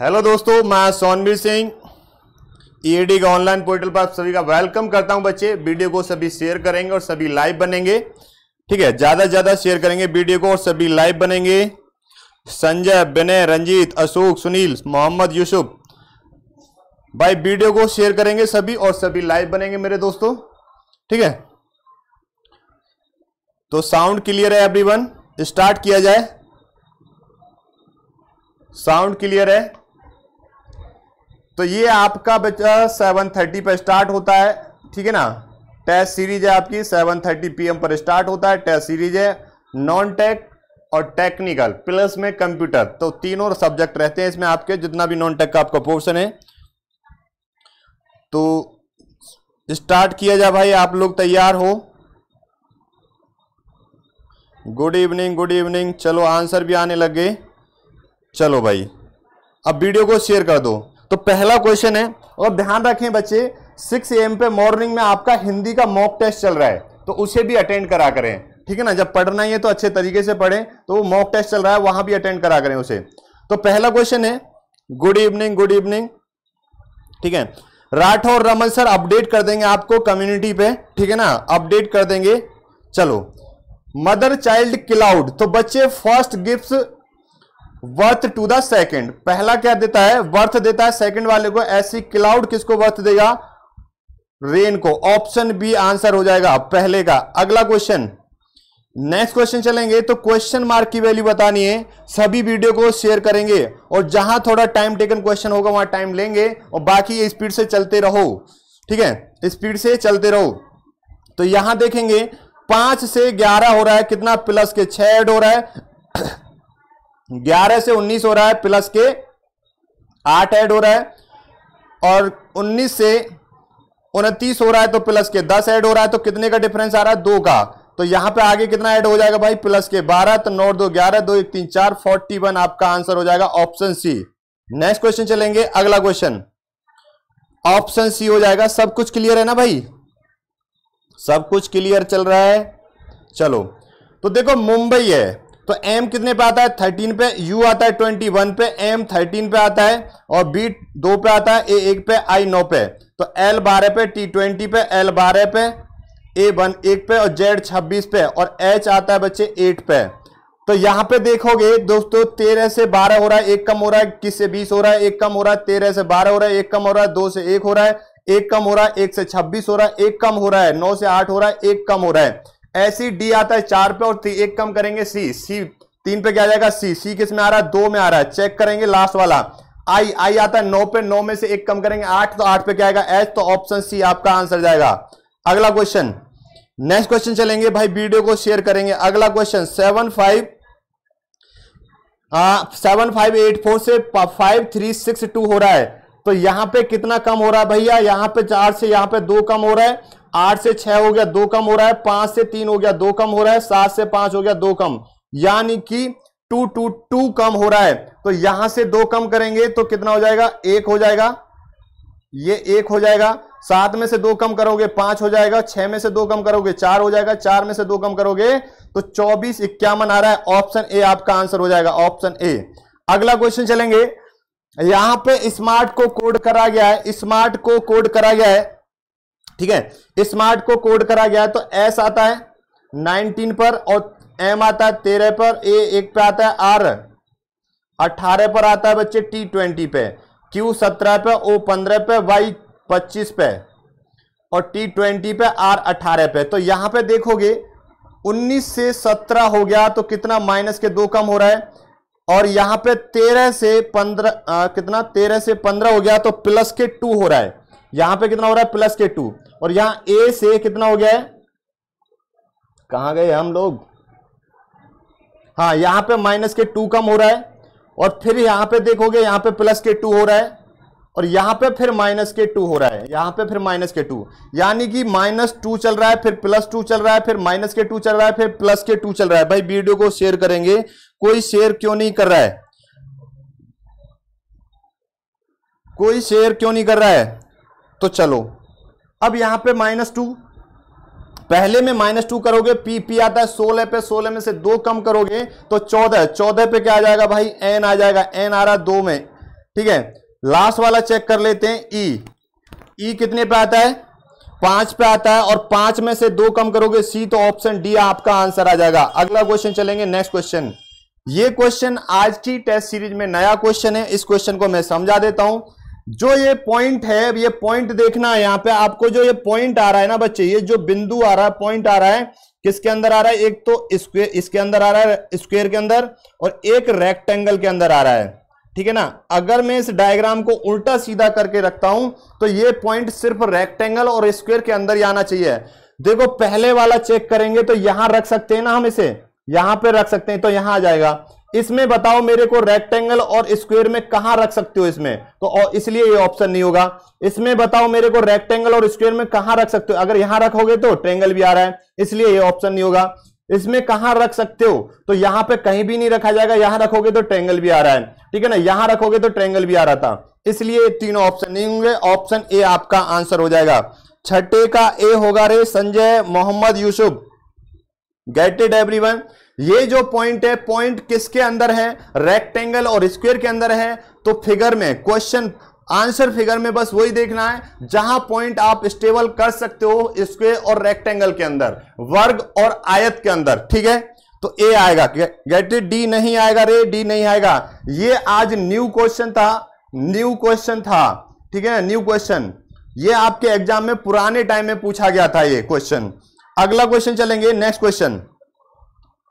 Hello दोस्तों मैं Sonveer Singh EAD का ऑनलाइन पोर्टल पर आप सभी का वेलकम करता हूं बच्चे वीडियो को सभी शेयर करेंगे और सभी लाइव बनेंगे ठीक है ज़्यादा से ज़्यादा शेयर करेंगे वीडियो को और सभी लाइव बनेंगे संजय विनय रंजीत अशोक सुनील मोहम्मद यूसुफ भाई वीडियो को शेयर करेंगे सभी और सभी लाइव बनेंगे मेरे दोस्तों ठीक है तो साउंड क्लियर है एवरीवन स्टार्ट किया जाए साउंड क्लियर है तो ये आपका बच्चा सेवन थर्टी पर स्टार्ट होता है ठीक है ना टेस्ट सीरीज है आपकी सेवन थर्टी पीएम पर स्टार्ट होता है टेस्ट सीरीज है नॉन टेक और टेक्निकल प्लस में कंप्यूटर तो तीनों सब्जेक्ट रहते हैं इसमें आपके जितना भी नॉन टेक का आपका पोर्शन है तो स्टार्ट किया जाए भाई आप लोग तैयार हो गुड इवनिंग गुड इवनिंग चलो आंसर भी आने लग गए चलो भाई अब वीडियो को शेयर कर दो तो पहला क्वेश्चन है और ध्यान रखें बच्चे सिक्स एम पे मॉर्निंग में आपका हिंदी का मॉक टेस्ट चल रहा है तो उसे भी अटेंड करा करें ठीक है ना जब पढ़ना ही है तो अच्छे तरीके से पढ़ें तो वो मॉक टेस्ट चल रहा है वहां भी अटेंड करा करें उसे तो पहला क्वेश्चन है गुड इवनिंग गुड इवनिंग ठीक है राठौर रमन सर अपडेट कर देंगे आपको कम्युनिटी पे ठीक है ना अपडेट कर देंगे चलो मदर चाइल्ड क्लाउड तो बच्चे first gift worth to the second पहला क्या देता है वर्थ देता है सेकंड वाले को ऐसी क्लाउड किसको वर्थ देगा रेन को ऑप्शन बी आंसर हो जाएगा पहले का अगला क्वेश्चन नेक्स्ट क्वेश्चन चलेंगे तो क्वेश्चन मार्क की वैल्यू बतानी है सभी वीडियो को शेयर करेंगे और जहां थोड़ा टाइम टेकन क्वेश्चन होगा वहां टाइम लेंगे और बाकी स्पीड से चलते रहो ठीक है स्पीड से चलते रहो तो यहां देखेंगे पांच से ग्यारह हो रहा है कितना प्लस के छह एड हो रहा है ग्यारह से उन्नीस हो रहा है प्लस के आठ ऐड हो रहा है और उन्नीस से उनतीस हो रहा है तो प्लस के दस ऐड हो रहा है तो कितने का डिफरेंस आ रहा है दो का तो यहां पे आगे कितना ऐड हो जाएगा भाई प्लस के बारह तो नौ दो ग्यारह दो एक तीन चार फोर्टी वन आपका आंसर हो जाएगा ऑप्शन सी नेक्स्ट क्वेश्चन चलेंगे अगला क्वेश्चन ऑप्शन सी हो जाएगा सब कुछ क्लियर है ना भाई सब कुछ क्लियर चल रहा है चलो तो देखो मुंबई है तो m कितने पे आता है थर्टीन पे u आता है ट्वेंटी वन पे m थर्टीन पे आता है और b दो पे आता है a एक पे i नौ पे तो l बारह पे t ट्वेंटी पे l बारह पे ए वन एक पे और जेड छब्बीस पे और एच आता है बच्चे एट पे तो यहाँ पे देखोगे दोस्तों तेरह से बारह हो रहा है एक कम हो रहा है इक्कीस से बीस हो रहा है एक कम हो रहा है तेरह से बारह हो रहा है एक कम हो रहा है दो से एक हो रहा है एक कम हो रहा है एक से छब्बीस हो रहा है एक कम हो रहा है नौ से आठ हो रहा है एक कम हो रहा है ऐसी डी आता है चार पे और एक कम करेंगे सी सी तीन पे क्या जाएगा सी सी किस में आ रहा है दो में आ रहा है चेक करेंगे लास्ट वाला आई आई आता है नौ पे नौ में से एक कम करेंगे आठ तो आठ पे क्या आएगा एच तो ऑप्शन सी आपका आंसर जाएगा अगला क्वेश्चन नेक्स्ट क्वेश्चन चलेंगे भाई वीडियो को शेयर करेंगे अगला question seven five seven five eight four से फाइव थ्री सिक्स टू हो रहा है तो यहां पे कितना कम हो रहा है भैया यहां पे चार से यहां पे दो कम हो रहा है आठ से छह हो गया दो कम हो रहा है पांच से तीन हो गया दो कम हो रहा है सात से पांच हो गया दो कम यानी कि टू टू टू कम हो रहा है तो यहां से दो कम करेंगे तो कितना हो जाएगा एक हो जाएगा ये एक हो जाएगा सात में से दो कम करोगे पांच हो जाएगा छह में से दो कम करोगे चार हो जाएगा चार में से दो कम करोगे तो चौबीस इक्यावन आ रहा है ऑप्शन ए आपका आंसर हो जाएगा ऑप्शन ए अगला क्वेश्चन चलेंगे यहां पे स्मार्ट को कोड करा गया है स्मार्ट को कोड करा गया है ठीक है स्मार्ट को कोड करा गया है तो एस आता है नाइनटीन पर और एम आता है तेरह पर ए एक पे आता है आर अट्ठारह पर आता है बच्चे टी ट्वेंटी पे क्यू सत्रह पे ओ पंद्रह पे वाई पच्चीस पे और टी ट्वेंटी पे आर अट्ठारह पे तो यहां पे देखोगे उन्नीस से सत्रह हो गया तो कितना माइनस के दो कम हो रहा है और यहां पे तेरह से पंद्रह कितना तेरह से पंद्रह हो गया तो प्लस के टू हो रहा है यहां पे कितना हो रहा है प्लस के टू और यहां ए से कितना हो गया है कहा गए हम लोग हाँ यहां पे माइनस के टू कम हो रहा है और फिर यहां पे देखोगे यहां पे प्लस के टू हो रहा है और यहां पे फिर माइनस के टू हो रहा है यहां पे फिर माइनस के टू यानी कि माइनस टू चल रहा है फिर प्लस टू चल रहा है फिर माइनस के टू चल रहा है फिर प्लस के टू चल रहा है भाई वीडियो को शेयर करेंगे कोई शेयर क्यों नहीं कर रहा है कोई शेयर क्यों नहीं कर रहा है तो चलो अब यहां पे माइनस टू पहले में माइनस टू करोगे पी पी आता है सोलह पे सोलह में से दो कम करोगे तो चौदह चौदह पे क्या आ जाएगा भाई एन आ जाएगा एन आ रहा दो में ठीक है लास्ट वाला चेक कर लेते हैं ई e. ई e कितने पे आता है पांच पे आता है और पांच में से दो कम करोगे सी तो ऑप्शन डी आपका आंसर आ जाएगा अगला क्वेश्चन चलेंगे नेक्स्ट क्वेश्चन ये क्वेश्चन आज की टेस्ट सीरीज में नया क्वेश्चन है इस क्वेश्चन को मैं समझा देता हूं जो ये पॉइंट है ये पॉइंट देखना है यहां पे आपको जो ये पॉइंट आ रहा है ना बच्चे ये जो बिंदु आ रहा है पॉइंट आ रहा है किसके अंदर आ रहा है एक तो स्क्वेयर इसके अंदर आ रहा है स्क्वेयर के अंदर और एक रेक्टेंगल के अंदर आ रहा है ठीक है ना अगर मैं इस डायग्राम को उल्टा सीधा करके रखता हूं तो ये पॉइंट सिर्फ रेक्टेंगल और स्क्वेयर के अंदर ही आना चाहिए देखो पहले वाला चेक करेंगे तो यहां रख सकते हैं ना हम इसे यहां पर रख सकते हैं तो यहां आ जाएगा इसमें बताओ मेरे को रेक्टेंगल और स्क्वेयर में कहां रख सकते हो इसमें तो इसलिए ये ऑप्शन नहीं होगा इसमें बताओ मेरे को रेक्टेंगल और स्क्वेयर में कहां रख सकते हो अगर यहां रखोगे तो ट्रेंगल भी आ रहा है इसलिए ये ऑप्शन नहीं होगा इसमें कहां रख सकते हो तो यहां पे कहीं भी नहीं रखा जाएगा यहां रखोगे तो ट्रेंगल भी आ रहा है ठीक है ना यहां रखोगे तो ट्रेंगल भी आ रहा था इसलिए तीनों ऑप्शन नहीं होंगे ऑप्शन ए आपका आंसर हो जाएगा छठे का ए होगा रे संजय मोहम्मद यूसुफ गेटेड एवरी ये जो पॉइंट है पॉइंट किसके अंदर है रेक्टेंगल और स्क्वेयर के अंदर है तो फिगर में क्वेश्चन आंसर फिगर में बस वही देखना है जहां पॉइंट आप स्टेबल कर सकते हो स्क्वेयर और रेक्टेंगल के अंदर वर्ग और आयत के अंदर ठीक है तो ए आएगा गेट इट डी नहीं आएगा रे डी नहीं आएगा ये आज न्यू क्वेश्चन था न्यू क्वेश्चन था ठीक है न्यू क्वेश्चन ये आपके एग्जाम में पुराने टाइम में पूछा गया था ये क्वेश्चन अगला क्वेश्चन चलेंगे नेक्स्ट क्वेश्चन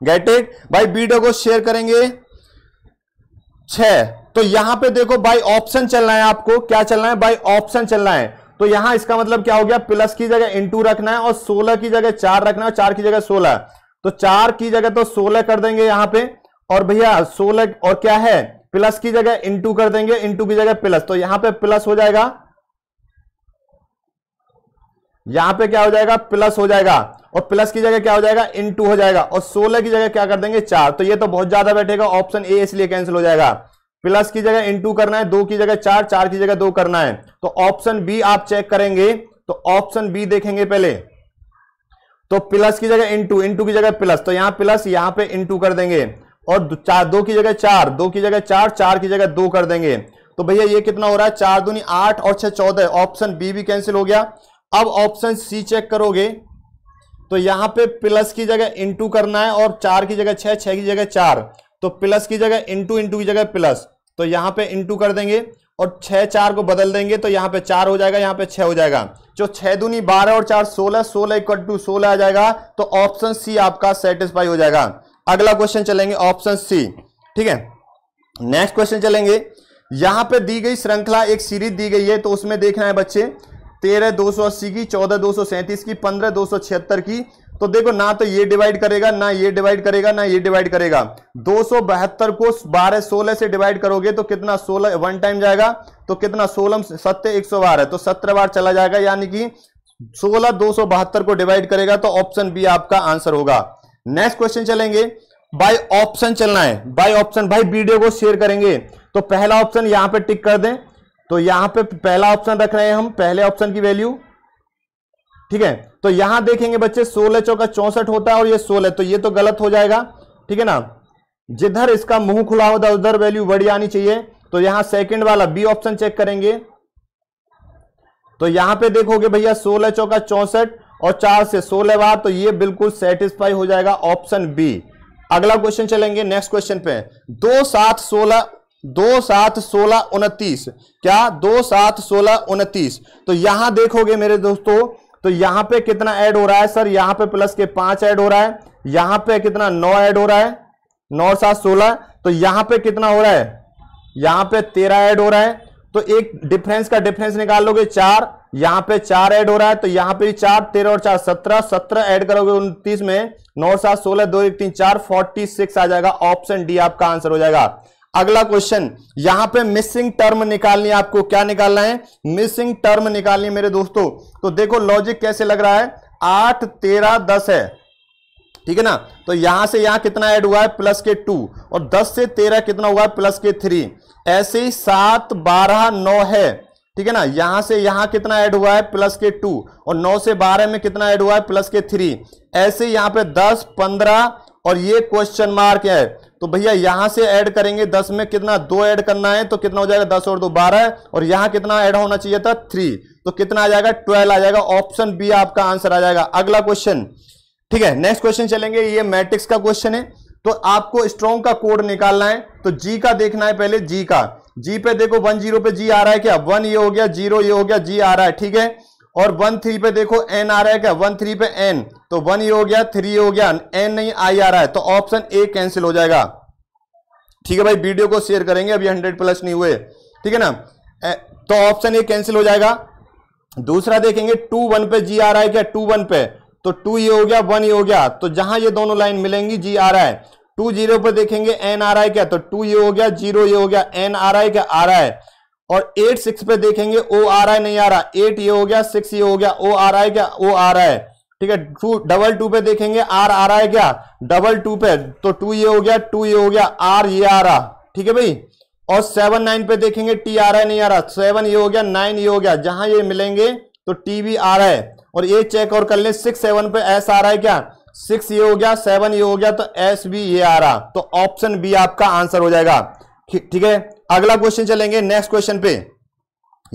गेट इट भाई वीडियो को शेयर करेंगे छह तो यहां पे देखो बाय ऑप्शन चलना है आपको क्या चलना है बाय ऑप्शन चलना है तो यहां इसका मतलब क्या हो गया प्लस की जगह इंटू रखना है और सोलह की जगह चार रखना है चार की जगह सोलह तो चार की जगह तो सोलह कर देंगे यहां पे और भैया सोलह और क्या है प्लस की जगह इंटू कर देंगे इंटू की जगह प्लस तो यहां पे प्लस हो जाएगा यहां पे क्या हो जाएगा प्लस हो जाएगा और प्लस की जगह क्या हो जाएगा इन टू हो जाएगा और सोलह की जगह क्या कर देंगे चार तो ये तो बहुत ज्यादा बैठेगा ऑप्शन ए इसलिए कैंसिल हो जाएगा प्लस की जगह इन टू करना है दो की जगह चार चार की जगह दो करना है तो ऑप्शन बी आप चेक करेंगे तो ऑप्शन बी देखेंगे पहले तो प्लस की जगह इंटू इंटू की जगह प्लस तो यहां प्लस यहां पे इंटू कर देंगे और चार दो की जगह चार दो की जगह चार चार की जगह दो कर देंगे तो भैया ये कितना हो रहा है चार दूनी आठ और छह चौदह ऑप्शन बी भी कैंसिल हो गया अब ऑप्शन सी चेक करोगे तो यहां पे प्लस की जगह इंटू करना है और चार की जगह छह छह की जगह चार तो प्लस की जगह इंटू इंटू की जगह प्लस तो यहां पे इंटू कर देंगे और छह चार को बदल देंगे तो यहां पे चार हो जाएगा यहां पे छह हो जाएगा जो छह दूनी बारह और चार सोलह सोलह इक्वल टू सोलह आ जाएगा तो ऑप्शन सी आपका सेटिस्फाई हो जाएगा अगला क्वेश्चन चलेंगे ऑप्शन सी ठीक है नेक्स्ट क्वेश्चन चलेंगे यहां पे दी गई श्रृंखला एक सीरीज दी गई है तो उसमें देखना है बच्चे तेरह दो सौ अस्सी की चौदह दो सौ सैंतीस की पंद्रह दो सौ छिहत्तर की तो देखो ना तो ये डिवाइड करेगा ना ये डिवाइड करेगा ना ये डिवाइड करेगा दो सौ बहत्तर को बारह सोलह से डिवाइड करोगे तो कितना सोलह वन टाइम जाएगा तो कितना सोलह सत्य एक सौ बारह तो सत्रह बार चला जाएगा यानी कि सोलह दो सौ बहत्तर को डिवाइड करेगा तो ऑप्शन बी आपका आंसर होगा नेक्स्ट क्वेश्चन चलेंगे बाय ऑप्शन चलना है बाय ऑप्शन भाई वीडियो को शेयर करेंगे तो पहला ऑप्शन यहां पर टिक कर दें तो यहां पे पहला ऑप्शन रख रहे हैं हम पहले ऑप्शन की वैल्यू ठीक है तो यहां देखेंगे बच्चे सोलह चौका चौसठ होता है और ये सोलह तो ये तो गलत हो जाएगा ठीक है ना जिधर इसका मुंह खुला होता है उधर वैल्यू बड़ी आनी चाहिए तो यहां सेकंड वाला बी ऑप्शन चेक करेंगे तो यहां पे देखोगे भैया सोलह चौका चौसठ और चार से सोलह बार तो ये बिल्कुल सेटिस्फाई हो जाएगा ऑप्शन बी अगला क्वेश्चन चलेंगे नेक्स्ट क्वेश्चन पे दो सात सोलह दो सात सोलह उनतीस क्या दो सात सोलह उनतीस तो यहां देखोगे मेरे दोस्तों तो यहां पे कितना ऐड हो रहा है सर यहां पे प्लस के पांच ऐड हो रहा है यहां पे कितना नौ ऐड हो रहा है नौ सात सोलह तो यहां पे कितना हो रहा है यहां पे तेरह ऐड हो रहा है तो एक डिफरेंस का डिफरेंस निकाल लोगे चार यहां पे चार ऐड हो रहा है तो यहां पे चार तेरह और चार सत्रह सत्रह ऐड करोगे उनतीस में नौ सात सोलह दो एक तीन चार फोर्टी सिक्स आ जाएगा ऑप्शन डी आपका आंसर हो जाएगा अगला क्वेश्चन यहां पे मिसिंग टर्म निकालनी है आपको क्या निकालना है मिसिंग टर्म निकालनी है मेरे दोस्तों तो देखो लॉजिक कैसे लग रहा है आठ तेरह दस है ठीक है ना तो यहां से यहां कितना ऐड हुआ है प्लस के टू और दस से तेरह कितना हुआ है प्लस के थ्री ऐसे ही सात बारह नौ है ठीक है ना यहां से यहां कितना ऐड हुआ है प्लस के टू और नौ से बारह में कितना ऐड हुआ है प्लस के थ्री ऐसे यहां पे दस पंद्रह और ये क्वेश्चन मार्क है तो भैया यहां से ऐड करेंगे दस में कितना दो ऐड करना है तो कितना हो जाएगा दस और दो बारह और यहां कितना ऐड होना चाहिए था थ्री तो कितना आ जाएगा ट्वेल्व आ जाएगा ऑप्शन बी आपका आंसर आ जाएगा अगला क्वेश्चन ठीक है नेक्स्ट क्वेश्चन चलेंगे ये मैट्रिक्स का क्वेश्चन है तो आपको स्ट्रॉन्ग का कोड निकालना है तो जी का देखना है पहले जी का जी पे देखो वन जीरो पे जी आ रहा है क्या वन ये हो गया जीरो ये हो गया जी आ रहा है ठीक है और वन थ्री पे देखो एन आ रहा है क्या वन थ्री पे एन तो वन ये हो गया थ्री हो गया एन नहीं आई आ रहा है तो ऑप्शन ए कैंसिल हो जाएगा ठीक है भाई वीडियो को शेयर करेंगे अभी हंड्रेड प्लस नहीं हुए ठीक है ना तो ऑप्शन ए कैंसिल हो जाएगा दूसरा देखेंगे टू वन पे जी आ रहा है क्या टू वन पे तो टू ये हो गया वन ये हो गया तो जहां ये दोनों लाइन मिलेंगी जी आ रहा है टू जीरो पर देखेंगे एन आ रहा है क्या तो टू ये हो गया जीरो ये हो गया एन आ रहा है क्या आ रहा है और एट सिक्स पे देखेंगे ओ आ रहा है नहीं आ रहा एट ये हो गया सिक्स ये हो गया ओ आ रहा है क्या ओ आ रहा है ठीक है टू डबल टू पे देखेंगे आर आ रहा है क्या डबल टू पे तो टू ये हो गया टू ये हो गया आर ये आ रहा ठीक है भाई और सेवन नाइन पे देखेंगे टी आ रहा है नहीं आ रहा सेवन ये हो गया नाइन ये हो गया जहां ये मिलेंगे तो टी भी आ रहा है और ये चेक और कर ले सिक्स सेवन पे एस आ रहा है क्या सिक्स ये हो गया सेवन ये हो गया तो एस भी ये आ रहा तो ऑप्शन बी आपका आंसर हो जाएगा ठीक है अगला क्वेश्चन चलेंगे नेक्स्ट क्वेश्चन पे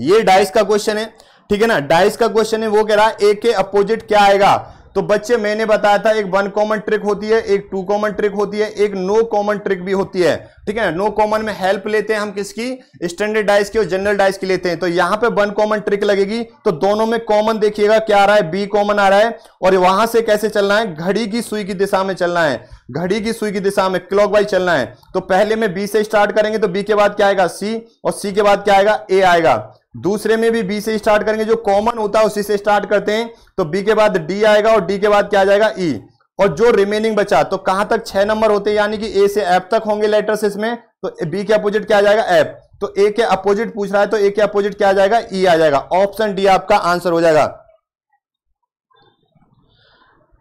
ये डाइस का क्वेश्चन है ठीक है ना डाइस का क्वेश्चन है वो कह रहा है ए के अपोजिट क्या आएगा तो बच्चे मैंने बताया था एक वन कॉमन ट्रिक होती है एक टू कॉमन ट्रिक होती है एक नो कॉमन ट्रिक भी होती है ठीक है नो कॉमन में हेल्प लेते हैं हम किसकी स्टैंडर्ड डाइस की और जनरल डाइस की लेते हैं तो यहां पे वन कॉमन ट्रिक लगेगी तो दोनों में कॉमन देखिएगा क्या आ रहा है बी कॉमन आ रहा है और वहां से कैसे चलना है घड़ी की सुई की दिशा में चलना है घड़ी की सुई की दिशा में क्लॉक चलना है तो पहले में बी से स्टार्ट करेंगे तो बी के बाद क्या आएगा सी और सी के बाद क्या आएगा ए आएगा दूसरे में भी बी से स्टार्ट करेंगे जो कॉमन होता है उसी से स्टार्ट करते हैं तो बी के बाद डी आएगा और डी के बाद क्या जाएगा ई e. और जो रिमेनिंग बचा तो कहां तक छह नंबर होते हैं यानी कि ए से एफ तक होंगे लेटर्स इसमें तो बी के अपोजिट क्या जाएगा एफ तो ए के अपोजिट पूछ रहा है तो ए के अपोजिट क्या जाएगा ई e आ जाएगा ऑप्शन डी आपका आंसर हो जाएगा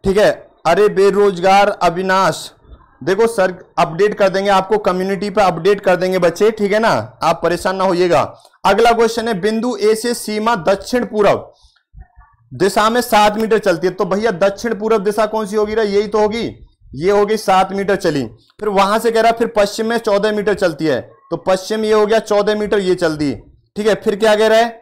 ठीक है अरे बेरोजगार अविनाश देखो सर अपडेट कर देंगे आपको कम्युनिटी पर अपडेट कर देंगे बच्चे ठीक है ना आप परेशान ना होइएगा अगला क्वेश्चन है बिंदु ए से सीमा दक्षिण पूर्व दिशा में सात मीटर चलती है तो भैया दक्षिण पूर्व दिशा कौन सी होगी यही तो होगी ये होगी सात मीटर चली फिर वहां से कह रहा फिर पश्चिम में चौदह मीटर चलती है तो पश्चिम ये हो गया चौदह मीटर ये चल दी ठीक है फिर क्या कह रहा है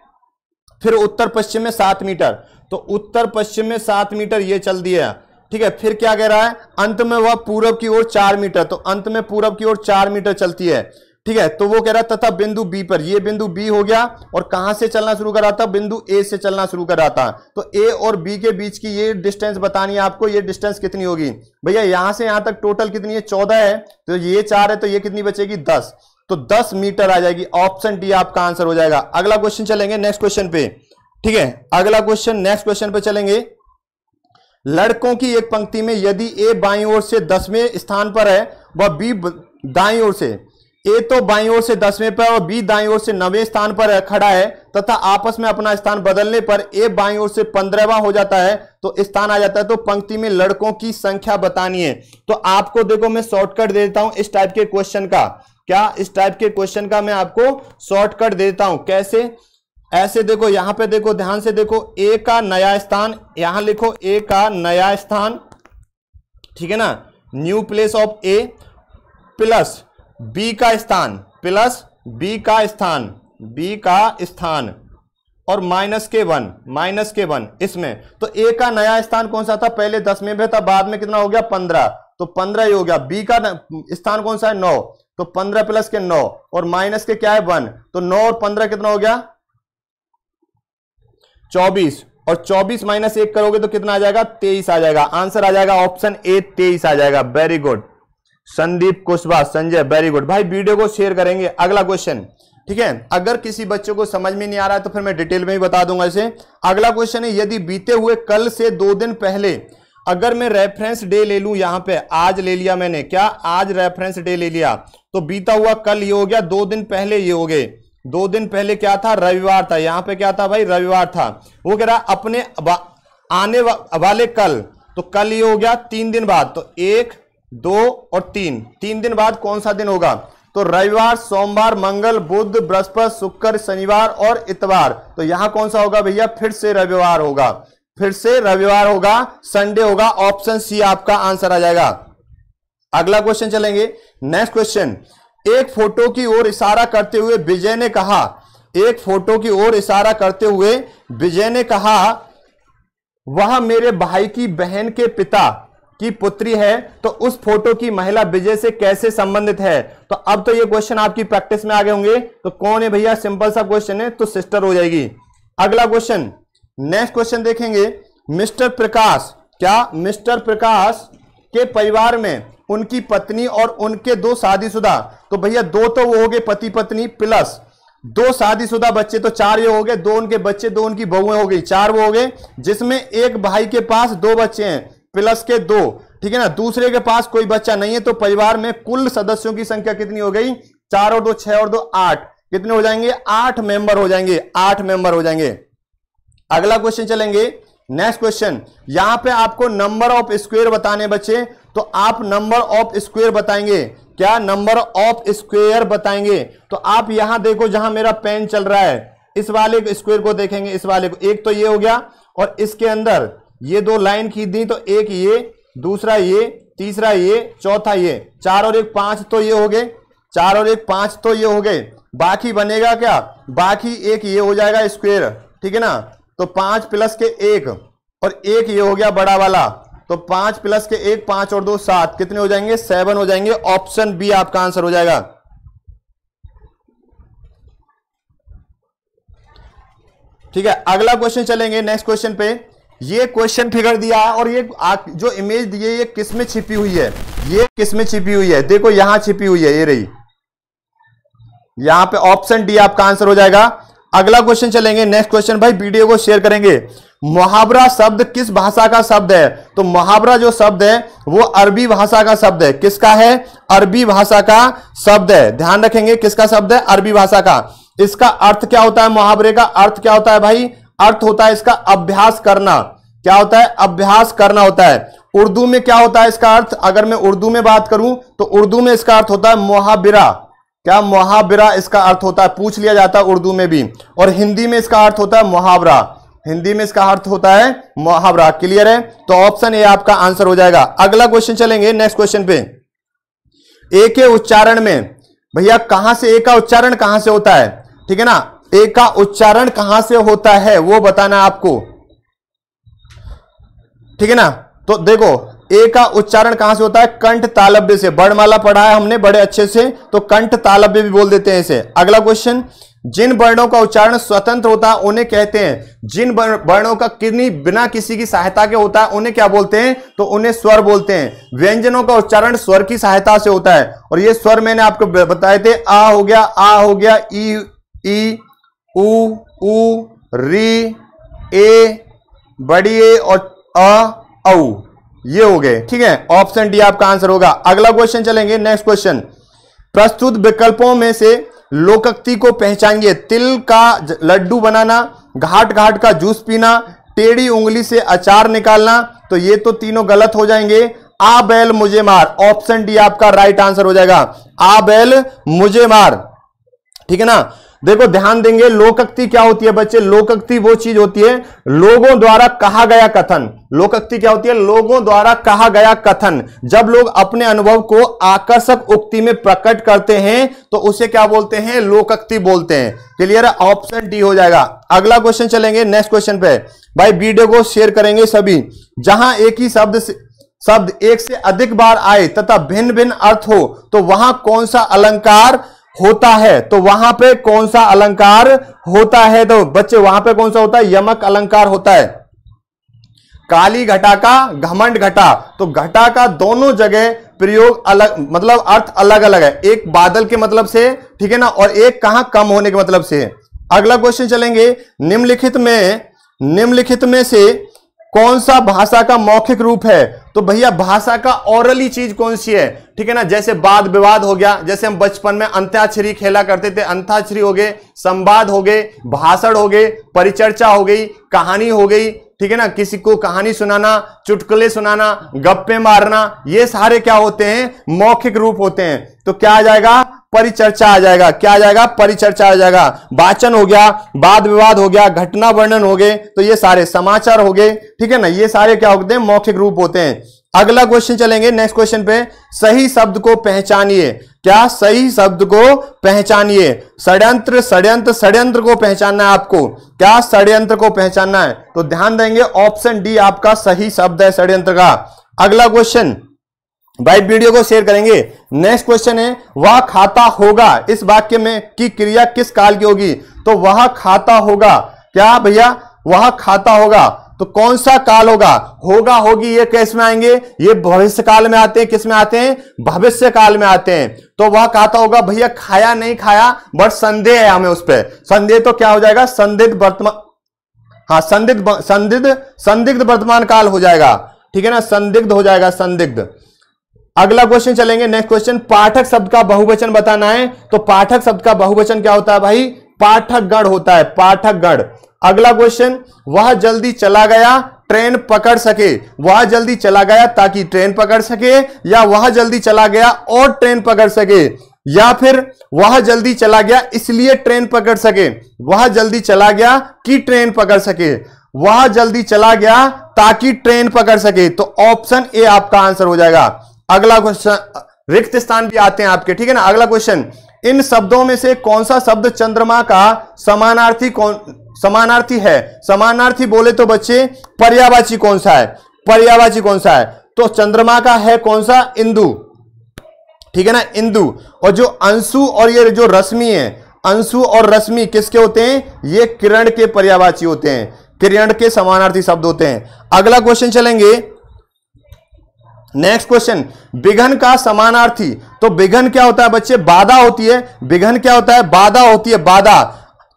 फिर उत्तर पश्चिम में सात मीटर तो उत्तर पश्चिम में सात मीटर ये चल दिया ठीक है फिर क्या कह रहा है अंत में वह पूरब की ओर चार मीटर तो अंत में पूरब की ओर चार मीटर चलती है ठीक है तो वो कह रहा तथा बिंदु बी पर ये बिंदु बी हो गया और कहां से चलना शुरू कर रहा था बिंदु ए से चलना शुरू कर रहा था तो ए और बी के बीच की ये डिस्टेंस बतानी है आपको ये डिस्टेंस कितनी होगी भैया यहां से यहां तक टोटल कितनी है चौदह है तो ये चार है तो ये कितनी बचेगी दस तो दस मीटर आ जाएगी ऑप्शन डी आपका आंसर हो जाएगा अगला क्वेश्चन चलेंगे नेक्स्ट क्वेश्चन पे ठीक है अगला क्वेश्चन नेक्स्ट क्वेश्चन पे चलेंगे लड़कों की एक पंक्ति में यदि ए बाई ओर से दसवें स्थान पर है वह बी दाई ओर से ए तो बाई ओर से दसवें पर और बी दाई ओर से नवे स्थान पर खड़ा है तथा आपस में अपना स्थान बदलने पर ए बाई ओर से पंद्रहवा हो जाता है तो स्थान आ जाता है तो पंक्ति में लड़कों की संख्या बतानी है तो आपको देखो मैं शॉर्टकट दे देता हूं इस टाइप के क्वेश्चन का क्या इस टाइप के क्वेश्चन का मैं आपको शॉर्टकट दे देता हूं कैसे ऐसे देखो यहां पे देखो ध्यान से देखो ए का नया स्थान यहां लिखो ए का नया स्थान ठीक है ना new place of A plus B का स्थान प्लस बी का स्थान बी का स्थान और माइनस के वन माइनस के वन इसमें तो ए का नया स्थान कौन सा था पहले दस में भी था बाद में कितना हो गया पंद्रह तो पंद्रह ही हो गया बी का स्थान कौन सा है नौ तो पंद्रह प्लस के नौ और माइनस के क्या है वन तो नौ और पंद्रह कितना हो गया चौबीस और चौबीस माइनस एक करोगे तो कितना आ जाएगा तेईस आ जाएगा आंसर आ जाएगा ऑप्शन ए तेईस आ जाएगा very good Sandeep Kushwaha Sanjay very good भाई वीडियो को शेयर करेंगे अगला क्वेश्चन ठीक है अगर किसी बच्चों को समझ में नहीं आ रहा है तो फिर मैं डिटेल में ही बता दूंगा इसे अगला क्वेश्चन है यदि बीते हुए कल से दो दिन पहले अगर मैं रेफरेंस डे ले लूं यहां पे आज ले लिया मैंने क्या आज रेफरेंस डे ले लिया तो बीता हुआ कल ये हो गया दो दिन पहले ये हो गए दो दिन पहले क्या था रविवार था यहां पे क्या था भाई रविवार था वो कह रहा अपने आने वा, वाले कल तो कल ये हो गया तीन दिन बाद तो एक दो और तीन तीन दिन बाद कौन सा दिन होगा तो रविवार सोमवार मंगल बुध बृहस्पति शुक्र शनिवार और इतवार तो यहां कौन सा होगा भैया फिर से रविवार होगा फिर से रविवार होगा संडे होगा ऑप्शन सी आपका आंसर आ जाएगा अगला क्वेश्चन चलेंगे नेक्स्ट क्वेश्चन एक फोटो की ओर इशारा करते हुए विजय ने कहा एक फोटो की ओर इशारा करते हुए विजय ने कहा वह मेरे भाई की बहन के पिता की पुत्री है तो उस फोटो की महिला विजय से कैसे संबंधित है तो अब तो ये क्वेश्चन आपकी प्रैक्टिस में आगे होंगे तो कौन है भैया सिंपल सा क्वेश्चन है तो सिस्टर हो जाएगी अगला क्वेश्चन नेक्स्ट क्वेश्चन देखेंगे मिस्टर प्रकाश क्या मिस्टर प्रकाश के परिवार में उनकी पत्नी और उनके दो शादीशुदा तो भैया दो तो वो हो गए पति पत्नी प्लस दो शादीशुदा बच्चे तो चार ये हो गए दो उनके बच्चे दो उनकी बहुएं हो गई चार वो हो गए जिसमें एक भाई के पास दो बच्चे हैं प्लस के दो ठीक है ना दूसरे के पास कोई बच्चा नहीं है तो परिवार में कुल सदस्यों की संख्या कितनी हो गई चार और दो छह और दो आठ कितने हो जाएंगे आठ मेंबर हो जाएंगे आठ मेंबर हो जाएंगे अगला क्वेश्चन चलेंगे नेक्स्ट क्वेश्चन यहां पे आपको नंबर ऑफ स्क्वेयर बताने बच्चे तो आप नंबर ऑफ स्क्वेयर बताएंगे क्या नंबर ऑफ स्क्वेयर बताएंगे तो आप यहां देखो जहां मेरा पेन चल रहा है इस वाले स्क्वेयर को देखेंगे इस वाले को एक तो ये हो गया और इसके अंदर ये दो लाइन खींच दी तो एक ये दूसरा ये तीसरा ये चौथा ये चार और एक पांच तो ये हो गए चार और एक पांच तो ये हो गए बाकी बनेगा क्या बाकी एक ये हो जाएगा स्क्वेयर ठीक है ना तो पांच प्लस के एक और एक ये हो गया बड़ा वाला तो पांच प्लस के एक पांच और दो सात कितने हो जाएंगे सेवन हो जाएंगे ऑप्शन बी आपका आंसर हो जाएगा ठीक है अगला क्वेश्चन चलेंगे नेक्स्ट क्वेश्चन पे ये क्वेश्चन फिगर दिया है और ये जो इमेज दी है ये किस में छिपी हुई है ये किस में छिपी हुई है देखो यहां छिपी हुई है ये रही यहां पे ऑप्शन डी आपका आंसर हो जाएगा अगला क्वेश्चन चलेंगे नेक्स्ट क्वेश्चन भाई वीडियो को शेयर करेंगे मुहावरा शब्द किस भाषा का शब्द है तो मुहावरा जो शब्द है वो अरबी भाषा का शब्द है किसका है अरबी भाषा का शब्द है ध्यान रखेंगे किसका शब्द है अरबी भाषा का इसका अर्थ क्या होता है मुहावरे का अर्थ क्या होता है भाई अर्थ होता है इसका अभ्यास करना क्या होता है अभ्यास करना होता है उर्दू में क्या होता है इसका अर्थ अगर मैं उर्दू में बात करूं तो उर्दू में इसका अर्थ होता है मुहाबिरा क्या मुहाबिरा इसका अर्थ होता है पूछ लिया जाता है उर्दू में भी और हिंदी में इसका अर्थ होता है मुहावरा हिंदी में इसका अर्थ होता है मुहावरा क्लियर है तो ऑप्शन ए आपका आंसर हो जाएगा अगला क्वेश्चन चलेंगे नेक्स्ट क्वेश्चन पे ए के उच्चारण में भैया कहां से ए का उच्चारण कहां से होता है ठीक है ना ए का उच्चारण कहां से होता है वो बताना आपको ठीक है ना तो देखो ए का उच्चारण कहां से होता है कंठ तालब्य से बर्णमाला पढ़ा है हमने बड़े अच्छे से तो कंठ तालब्य भी बोल देते हैं इसे अगला क्वेश्चन जिन वर्णों का उच्चारण स्वतंत्र होता है उन्हें कहते हैं जिन वर्णों का किरनी बिना किसी की सहायता के होता है उन्हें क्या बोलते हैं तो उन्हें स्वर बोलते हैं व्यंजनों का उच्चारण स्वर की सहायता से होता है और ये स्वर मैंने आपको बताए थे आ हो गया आ हो गया ई ई उ उ री ए बड़ी ए और अ औ ये हो गए ठीक है ऑप्शन डी आपका आंसर होगा अगला क्वेश्चन चलेंगे नेक्स्ट क्वेश्चन प्रस्तुत विकल्पों में से लोकक्ति को पहचानिए तिल का लड्डू बनाना घाट घाट का जूस पीना टेढ़ी उंगली से अचार निकालना तो ये तो तीनों गलत हो जाएंगे आ बैल मुझे मार ऑप्शन डी आपका राइट आंसर हो जाएगा आ बैल मुझे मार ठीक है ना देखो ध्यान देंगे लोकक्ति क्या होती है बच्चे लोकक्ति वो चीज होती है लोगों द्वारा कहा गया कथन लोकक्ति क्या होती है लोगों द्वारा कहा गया कथन जब लोग अपने अनुभव को आकर्षक उक्ति में प्रकट करते हैं तो उसे क्या बोलते हैं लोकक्ति बोलते हैं क्लियर है ऑप्शन डी हो जाएगा अगला क्वेश्चन चलेंगे नेक्स्ट क्वेश्चन पे भाई वीडियो को शेयर करेंगे सभी जहां एक ही शब्द शब्द एक से अधिक बार आए तथा भिन्न भिन्न अर्थ हो तो वहां कौन सा अलंकार होता है तो वहां पे कौन सा अलंकार होता है तो बच्चे वहां पे कौन सा होता है यमक अलंकार होता है काली घटा का घमंड घटा तो घटा का दोनों जगह प्रयोग अलग मतलब अर्थ अलग अलग है एक बादल के मतलब से ठीक है ना और एक कहां कम होने के मतलब से अगला क्वेश्चन चलेंगे निम्नलिखित में निम्नलिखित में से कौन सा भाषा का मौखिक रूप है तो भैया भाषा का ओरली चीज कौन सी है ठीक है ना जैसे वाद विवाद हो गया जैसे हम बचपन में अंत्याक्षरी खेला करते थे अंत्याक्षरी हो गए संवाद हो गए भाषण हो गए परिचर्चा हो गई कहानी हो गई ठीक है ना किसी को कहानी सुनाना चुटकुले सुनाना गप्पे मारना ये सारे क्या होते हैं मौखिक रूप होते हैं तो क्या आ जाएगा परिचर्चा आ जाएगा क्या आ जाएगा परिचर्चा आ जाएगा वाचन हो गया वाद विवाद हो गया घटना वर्णन हो गए तो ये सारे समाचार हो गए ठीक है ना ये सारे क्या होते हैं मौखिक रूप होते हैं अगला क्वेश्चन चलेंगे नेक्स्ट क्वेश्चन पे सही शब्द को पहचानिए क्या सही शब्द को पहचानिए षड्यंत्र षड्यंत्र षड्यंत्र को पहचानना है आपको क्या षड्यंत्र को पहचानना है तो ध्यान देंगे ऑप्शन डी आपका सही शब्द है षड्यंत्र का अगला क्वेश्चन भाई वीडियो को शेयर करेंगे नेक्स्ट क्वेश्चन है वह खाता होगा इस वाक्य में की क्रिया किस काल की होगी तो वह खाता होगा क्या भैया वह खाता होगा तो कौन सा काल होगा होगा होगी ये कैस में आएंगे ये भविष्य काल में आते हैं किस में आते हैं भविष्य काल में आते हैं तो वह कहता होगा भैया खाया नहीं खाया बट संदेह है हमें उस पर संदेह तो क्या हो जाएगा संदिग्ध वर्तमान हाँ संदिग्ध संदिग्ध संदिग्ध वर्तमान काल हो जाएगा ठीक है ना संदिग्ध हो जाएगा संदिग्ध अगला क्वेश्चन चलेंगे नेक्स्ट क्वेश्चन पाठक शब्द का बहुवचन बताना है तो पाठक शब्द का बहुवचन क्या होता है भाई पाठकगढ़ होता है पाठकगढ़ अगला क्वेश्चन वह जल्दी चला गया ट्रेन पकड़ सके वह जल्दी चला गया ताकि ट्रेन पकड़ सके या वह जल्दी चला गया और ट्रेन पकड़ सके या फिर वह जल्दी चला गया इसलिए ट्रेन पकड़ सके वह जल्दी चला गया कि ट्रेन पकड़ सके वह जल्दी चला गया ताकि ट्रेन पकड़ सके तो ऑप्शन ए आपका आंसर हो जाएगा अगला क्वेश्चन रिक्त स्थान भी आते हैं आपके ठीक है ना अगला क्वेश्चन इन शब्दों में से कौन सा शब्द चंद्रमा का समानार्थी कौन समानार्थी है समानार्थी बोले तो बच्चे पर्यावाची कौन सा है पर्यावाची कौन सा है तो चंद्रमा का है कौन सा इंदु ठीक है ना इंदु और जो अंशु और ये जो रश्मि है अंशु और रश्मि किसके होते हैं ये किरण के पर्यावाची होते हैं किरण के समानार्थी शब्द होते हैं अगला क्वेश्चन चलेंगे नेक्स्ट क्वेश्चन बिघन का समानार्थी तो बिघन क्या होता है बच्चे बाधा होती है बिघन क्या होता है बाधा होती है बाधा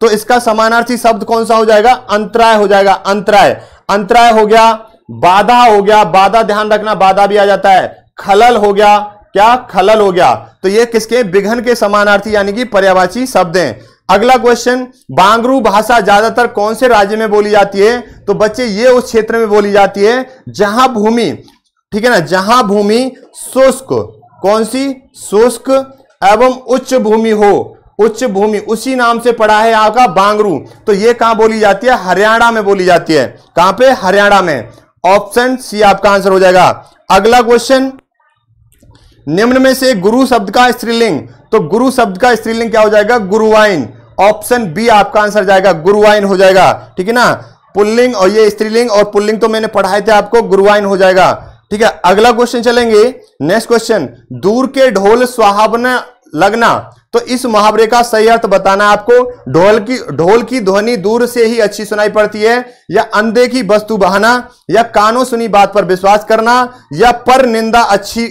तो इसका समानार्थी शब्द कौन सा हो जाएगा अंतराय हो जाएगा अंतराय अंतराय हो गया बाधा हो गया बाधा ध्यान रखना बाधा भी आ जाता है खलल हो गया क्या खलल हो गया तो ये किसके बिघन के समानार्थी यानी कि पर्यावाची शब्द हैं अगला क्वेश्चन बांगरू भाषा ज्यादातर कौन से राज्य में बोली जाती है तो बच्चे ये उस क्षेत्र में बोली जाती है जहां भूमि ठीक है ना जहां भूमि शुष्क कौन सी शुष्क एवं उच्च भूमि हो उच्च भूमि उसी नाम से पड़ा है आपका बांगरू तो ये कहां बोली जाती है हरियाणा में बोली जाती है कहां पे हरियाणा में ऑप्शन सी आपका आंसर हो जाएगा अगला क्वेश्चन निम्न में से गुरु शब्द का स्त्रीलिंग तो गुरु शब्द का स्त्रीलिंग क्या हो जाएगा गुरुवाइन ऑप्शन बी आपका आंसर जाएगा गुरुवाइन हो जाएगा ठीक है ना पुल्लिंग और ये स्त्रीलिंग और पुल्लिंग तो मैंने पढ़ाए थे आपको गुरुवाइन हो जाएगा ठीक है अगला क्वेश्चन चलेंगे नेक्स्ट क्वेश्चन दूर के ढोल सुहावना लगना तो इस मुहावरे का सही अर्थ बताना आपको ढोल की ढोल की ध्वनि दूर से ही अच्छी सुनाई पड़ती है या अंधे की वस्तु बहाना या कानों सुनी बात पर विश्वास करना या पर निंदा अच्छी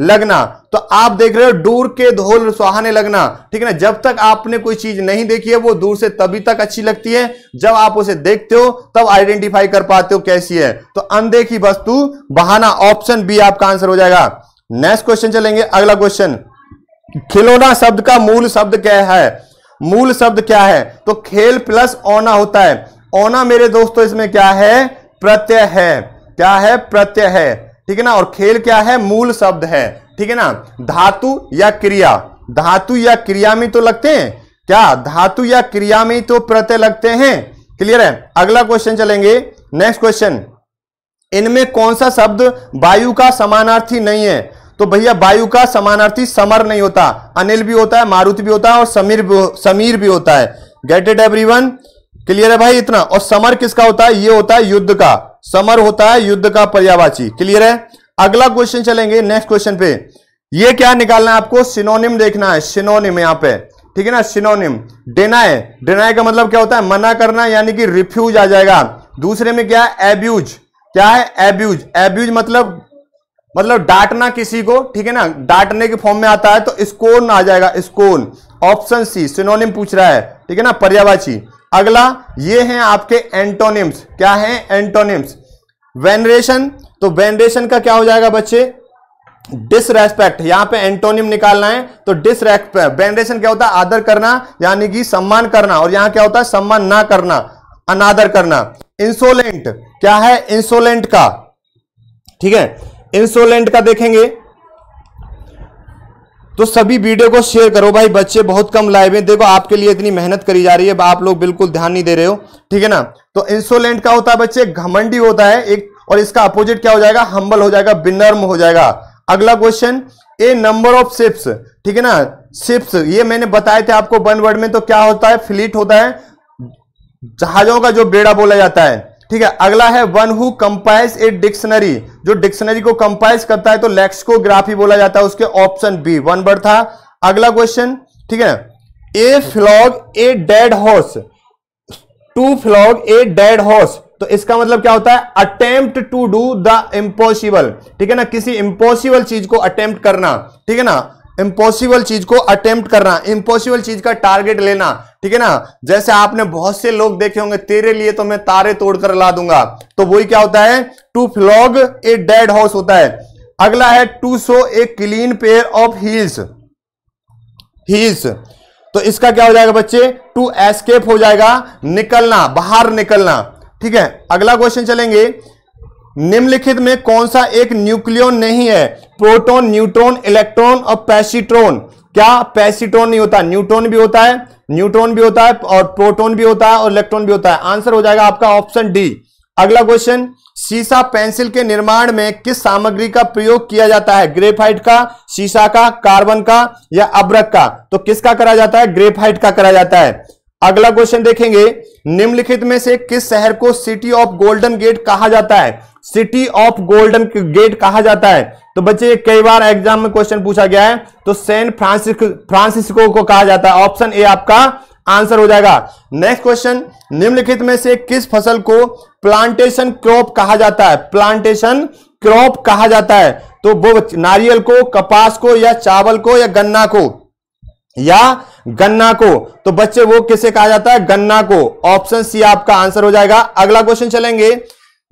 लगना तो आप देख रहे हो दूर के धोल सुहाने लगना ठीक है ना जब तक आपने कोई चीज नहीं देखी है वो दूर से तभी तक अच्छी लगती है जब आप उसे देखते हो तब आइडेंटिफाई कर पाते हो कैसी है तो अनदेखी वस्तु बहाना ऑप्शन बी आपका आंसर हो जाएगा नेक्स्ट क्वेश्चन चलेंगे अगला क्वेश्चन खिलौना शब्द का मूल शब्द क्या है मूल शब्द क्या है तो खेल प्लस ओना होता है ओना मेरे दोस्तों इसमें क्या है प्रत्यय है क्या है प्रत्यय है ठीक है ना और खेल क्या है मूल शब्द है ठीक है ना धातु या क्रिया धातु या क्रिया में तो लगते हैं क्या धातु या क्रिया में तो प्रत्यय लगते हैं क्लियर है अगला क्वेश्चन चलेंगे नेक्स्ट क्वेश्चन इनमें कौन सा शब्द वायु का समानार्थी नहीं है तो भैया वायु का समानार्थी समर नहीं होता अनिल भी होता है मारुति भी होता है और समीर भी समीर भी होता है गेट इट एवरीवन क्लियर है भाई इतना और समर किसका होता है ये होता है युद्ध का समर होता है युद्ध का पर्यावाची क्लियर है अगला क्वेश्चन चलेंगे नेक्स्ट क्वेश्चन पे ये क्या निकालना है आपको सिनोनिम देखना है सिनोनिम यहां पे ठीक है ना सिनोनिम डेनाय डेनाय का मतलब क्या होता है मना करना यानी कि रिफ्यूज आ जाएगा दूसरे में क्या है एब्यूज क्या है एब्यूज एब्यूज मतलब मतलब डांटना किसी को ठीक है ना डांटने के फॉर्म में आता है तो स्कोन आ जाएगा स्कोन ऑप्शन सी सिनोनिम पूछ रहा है ठीक है ना पर्यावाची अगला ये हैं आपके एंटोनिम्स क्या है एंटोनिम्स वेनरेशन तो वेनरेशन का क्या हो जाएगा बच्चे डिसरेस्पेक्ट यहां पे एंटोनिम निकालना है तो डिसरेस्पेक्ट वेनरेशन क्या होता है आदर करना यानी कि सम्मान करना और यहां क्या होता है सम्मान ना करना अनादर करना इंसोलेंट क्या है इंसोलेंट का ठीक है इंसोलेंट का देखेंगे तो सभी वीडियो को शेयर करो भाई बच्चे बहुत कम लाइव हैं देखो आपके लिए इतनी मेहनत करी जा रही है आप लोग बिल्कुल ध्यान नहीं दे रहे हो ठीक है ना तो इंसोलेंट का होता है बच्चे घमंडी होता है एक और इसका अपोजिट क्या हो जाएगा हम्बल हो जाएगा बिनर्म हो जाएगा अगला question a number of ships ठीक है ना शिप्स ये मैंने बताए थे आपको वन वर्ड में तो क्या होता है फ्लीट होता है जहाजों का जो बेड़ा बोला जाता है ठीक है अगला है one who compiles a dictionary जो डिक्शनरी को कंपाइज करता है तो लेक्सकोग्राफी बोला जाता है उसके ऑप्शन बी वन वर्ड था अगला क्वेश्चन ठीक है a flog a dead horse to flog a dead horse तो इसका मतलब क्या होता है attempt to do the impossible ठीक है ना किसी इंपॉसिबल चीज को अटेम्प्ट करना ठीक है ना इम्पॉसिबल चीज को अटेम्प्ट करना इम्पॉसिबल चीज का टारगेट लेना ठीक है ना जैसे आपने बहुत से लोग देखे होंगे तेरे लिए तो मैं तारे तोड़कर ला दूंगा तो वही क्या होता है to flog a dead house होता है अगला है to show a clean pair of heels heels तो इसका क्या हो जाएगा बच्चे टू एस्केप हो जाएगा निकलना बाहर निकलना ठीक है अगला क्वेश्चन चलेंगे निम्नलिखित में कौन सा एक न्यूक्लियोन नहीं है प्रोटॉन, न्यूट्रॉन इलेक्ट्रॉन और पैसिट्रॉन क्या पैसिट्रॉन नहीं होता न्यूट्रॉन भी होता है न्यूट्रॉन भी होता है और प्रोटॉन भी होता है और इलेक्ट्रॉन भी होता है आंसर हो जाएगा आपका ऑप्शन डी अगला क्वेश्चन सीसा पेंसिल के निर्माण में किस सामग्री का प्रयोग किया जाता है ग्रेफाइट का सीसा का कार्बन का या अब्रक का तो किसका करा जाता है ग्रेफाइट का करा जाता है अगला क्वेश्चन देखेंगे निम्नलिखित में से किस शहर को सिटी ऑफ गोल्डन गेट कहा जाता है सिटी ऑफ गोल्डन गेट कहा जाता है तो बच्चे ये कई बार एग्जाम में क्वेश्चन पूछा गया है तो सेंट फ्रांसिस फ्रांसिस्को को कहा जाता है ऑप्शन ए आपका आंसर हो जाएगा नेक्स्ट क्वेश्चन निम्नलिखित में से किस फसल को प्लांटेशन क्रॉप कहा जाता है प्लांटेशन क्रॉप कहा जाता है तो वो नारियल को कपास को या चावल को या गन्ना को या गन्ना को तो बच्चे वो किसे कहा जाता है गन्ना को ऑप्शन सी आपका आंसर हो जाएगा अगला क्वेश्चन चलेंगे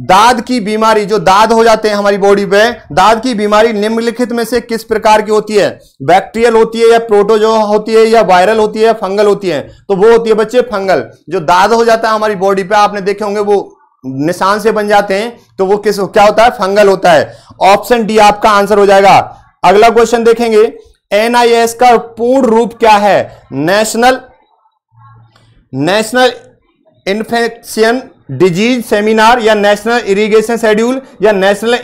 दाद की बीमारी जो दाद हो जाते हैं हमारी बॉडी पे दाद की बीमारी निम्नलिखित में से किस प्रकार की होती है बैक्टीरियल होती है या प्रोटोजो होती है या वायरल होती है या फंगल होती है तो वो होती है बच्चे फंगल जो दाद हो जाता है हमारी बॉडी पे आपने देखे होंगे वो निशान से बन जाते हैं तो वो किस क्या होता है फंगल होता है ऑप्शन डी आपका आंसर हो जाएगा अगला क्वेश्चन देखेंगे एनआईएस का पूर्ण रूप क्या है national national infection disease seminar या नेशनल इरिगेशन शेड्यूल या नेशनल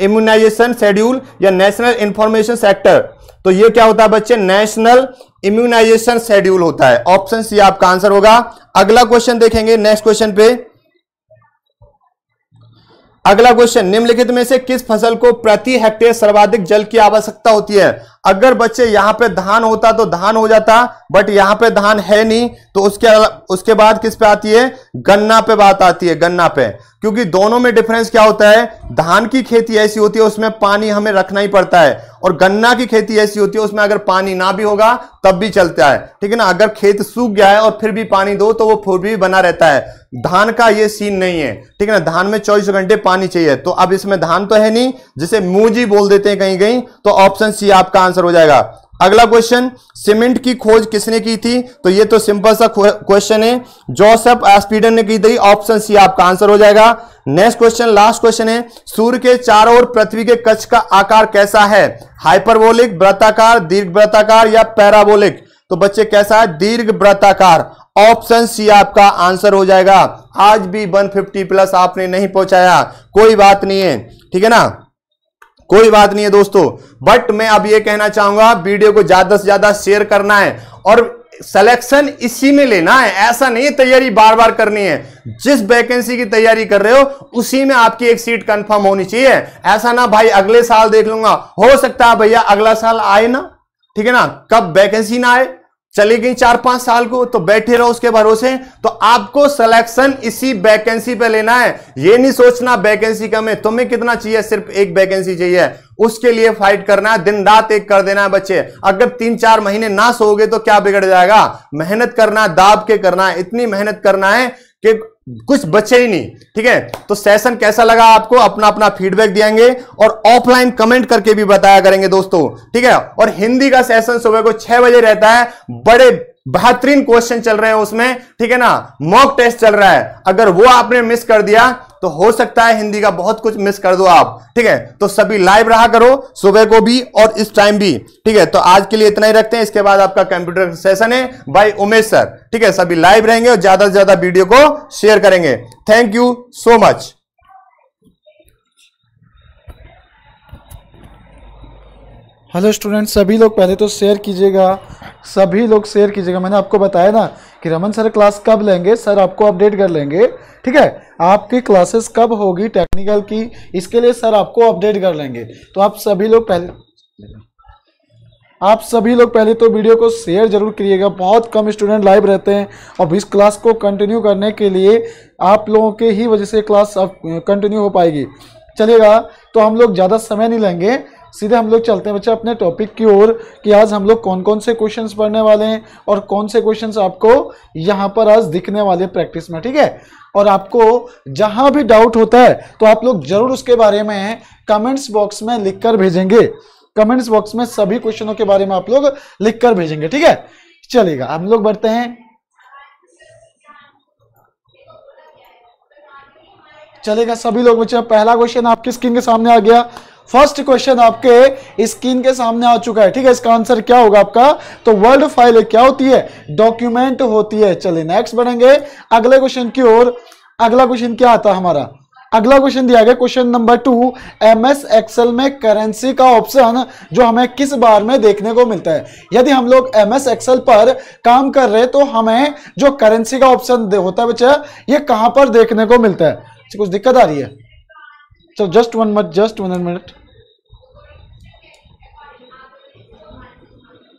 इम्यूनाइजेशन शेड्यूल या नेशनल इंफॉर्मेशन सेक्टर तो ये क्या होता है बच्चे नेशनल इम्यूनाइजेशन शेड्यूल होता है ऑप्शन सी आपका आंसर होगा अगला क्वेश्चन देखेंगे नेक्स्ट क्वेश्चन पे अगला क्वेश्चन निम्नलिखित में से किस फसल को प्रति हेक्टेयर सर्वाधिक जल की आवश्यकता होती है अगर बच्चे यहाँ पे धान होता तो धान हो जाता बट यहाँ पे धान है नहीं तो उसके उसके बाद किस पे आती है गन्ना पे बात आती है गन्ना पे क्योंकि दोनों में डिफरेंस क्या होता है धान की खेती ऐसी होती है उसमें पानी हमें रखना ही पड़ता है और गन्ना की खेती ऐसी होती है उसमें अगर पानी ना भी होगा तब भी चलता है ठीक है ना अगर खेत सूख गया है और फिर भी पानी दो तो वो फिर भी बना रहता है धान का ये सीन नहीं है ठीक है ना धान में चौबीस घंटे पानी चाहिए तो अब इसमें धान तो है नहीं जिसे मूजी बोल देते हैं कहीं कहीं तो ऑप्शन सी आपका आंसर हो जाएगा अगला क्वेश्चन सीमेंट की खोज किसने की थी तो ये तो सिंपल सा क्वेश्चन है जोसेफ एस्पीडन ने की थी ऑप्शन सी आपका आंसर हो जाएगा नेक्स्ट क्वेश्चन लास्ट क्वेश्चन है सूर्य के चारों ओर पृथ्वी के कच्छ का आकार कैसा है हाइपरबोलिक वृत्ताकार दीर्घ वृत्ताकार या पैराबोलिक तो बच्चे कैसा है दीर्घ व्रताकार ऑप्शन सी आपका आंसर हो जाएगा आज भी 150 प्लस आपने नहीं पहुंचाया कोई बात नहीं है ठीक है ना कोई बात नहीं है दोस्तों बट मैं अब ये कहना चाहूंगा वीडियो को ज्यादा से ज्यादा शेयर करना है और सिलेक्शन इसी में लेना है ऐसा नहीं तैयारी बार बार करनी है जिस वैकेंसी की तैयारी कर रहे हो उसी में आपकी एक सीट कंफर्म होनी चाहिए ऐसा ना भाई अगले साल देख लूंगा हो सकता है भैया अगला साल आए ना ठीक है ना कब वैकेंसी ना आए चले गई चार पांच साल को तो बैठे रहो उसके भरोसे तो आपको सिलेक्शन इसी वैकेंसी पे लेना है ये नहीं सोचना वैकेंसी कम है तुम्हें कितना चाहिए सिर्फ एक वैकेंसी चाहिए उसके लिए फाइट करना है दिन रात एक कर देना है बच्चे अगर तीन चार महीने ना सोगे तो क्या बिगड़ जाएगा मेहनत करना है दाब के करना है इतनी मेहनत करना है कि कुछ बचे ही नहीं ठीक है तो सेशन कैसा लगा आपको अपना अपना फीडबैक देंगे और ऑफलाइन कमेंट करके भी बताया करेंगे दोस्तों ठीक है और हिंदी का सेशन सुबह को छह बजे रहता है बड़े बेहतरीन क्वेश्चन चल रहे हैं उसमें ठीक है ना मॉक टेस्ट चल रहा है अगर वो आपने मिस कर दिया तो हो सकता है हिंदी का बहुत कुछ मिस कर दो आप ठीक है तो सभी लाइव रहा करो सुबह को भी और इस टाइम भी ठीक है तो आज के लिए इतना ही रखते हैं इसके बाद आपका कंप्यूटर सेशन है बाय उमेश सर ठीक है सभी लाइव रहेंगे और ज्यादा से ज्यादा वीडियो को शेयर करेंगे thank you so much hello student सभी लोग पहले तो शेयर कीजिएगा सभी लोग शेयर कीजिएगा मैंने आपको बताया ना कि रमन सर क्लास कब लेंगे सर आपको अपडेट कर लेंगे ठीक है आपकी क्लासेस कब होगी टेक्निकल की इसके लिए सर आपको अपडेट कर लेंगे तो आप सभी लोग पहले आप सभी लोग पहले तो वीडियो को शेयर जरूर करिएगा बहुत कम स्टूडेंट लाइव रहते हैं अब इस क्लास को कंटिन्यू करने के लिए आप लोगों के ही वजह से क्लास कंटिन्यू हो पाएगी चलेगा तो हम लोग ज़्यादा समय नहीं लेंगे सीधे हम लोग चलते हैं बच्चे अपने टॉपिक की ओर कि आज हम लोग कौन कौन से क्वेश्चंस पढ़ने वाले हैं और कौन से क्वेश्चंस आपको यहाँ पर आज दिखने वाले प्रैक्टिस में ठीक है और आपको जहाँ भी डाउट होता है तो आप लोग जरूर उसके बारे में कमेंट्स बॉक्स में लिखकर भेजेंगे कमेंट्स बॉक्स में सभी क्वेश्चनों के बारे में आप लोग लिख कर भेजेंगे ठीक है चलेगा हम लोग बढ़ते हैं चलेगा सभी लोग बच्चे पहला क्वेश्चन आपकी स्क्रीन के सामने आ गया फर्स्ट क्वेश्चन आपके स्क्रीन के सामने आ चुका है ठीक है इसका आंसर क्या होगा आपका तो वर्ल्ड फाइल क्या होती है डॉक्यूमेंट होती है चलिए नेक्स्ट बढ़ेंगे अगले क्वेश्चन की ओर अगला क्वेश्चन क्या आता है हमारा अगला क्वेश्चन दिया गया question number two S XL में करेंसी का ऑप्शन जो हमें किस बार में देखने को मिलता है यदि हम लोग एस एक्सएल पर काम कर रहे तो हमें जो करेंसी का ऑप्शन होता है बच्चा ये कहां पर देखने को मिलता है कुछ दिक्कत आ रही है So just one more, just one minute.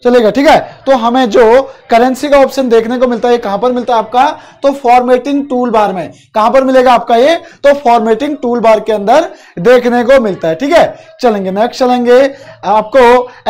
चलेगा ठीक है तो हमें जो करेंसी का ऑप्शन देखने को मिलता है कहां पर मिलता है आपका तो फॉर्मेटिंग टूल बार में कहां पर मिलेगा आपका ये तो फॉर्मेटिंग टूल बार के अंदर देखने को मिलता है ठीक है चलेंगे नेक्स्ट चलेंगे आपको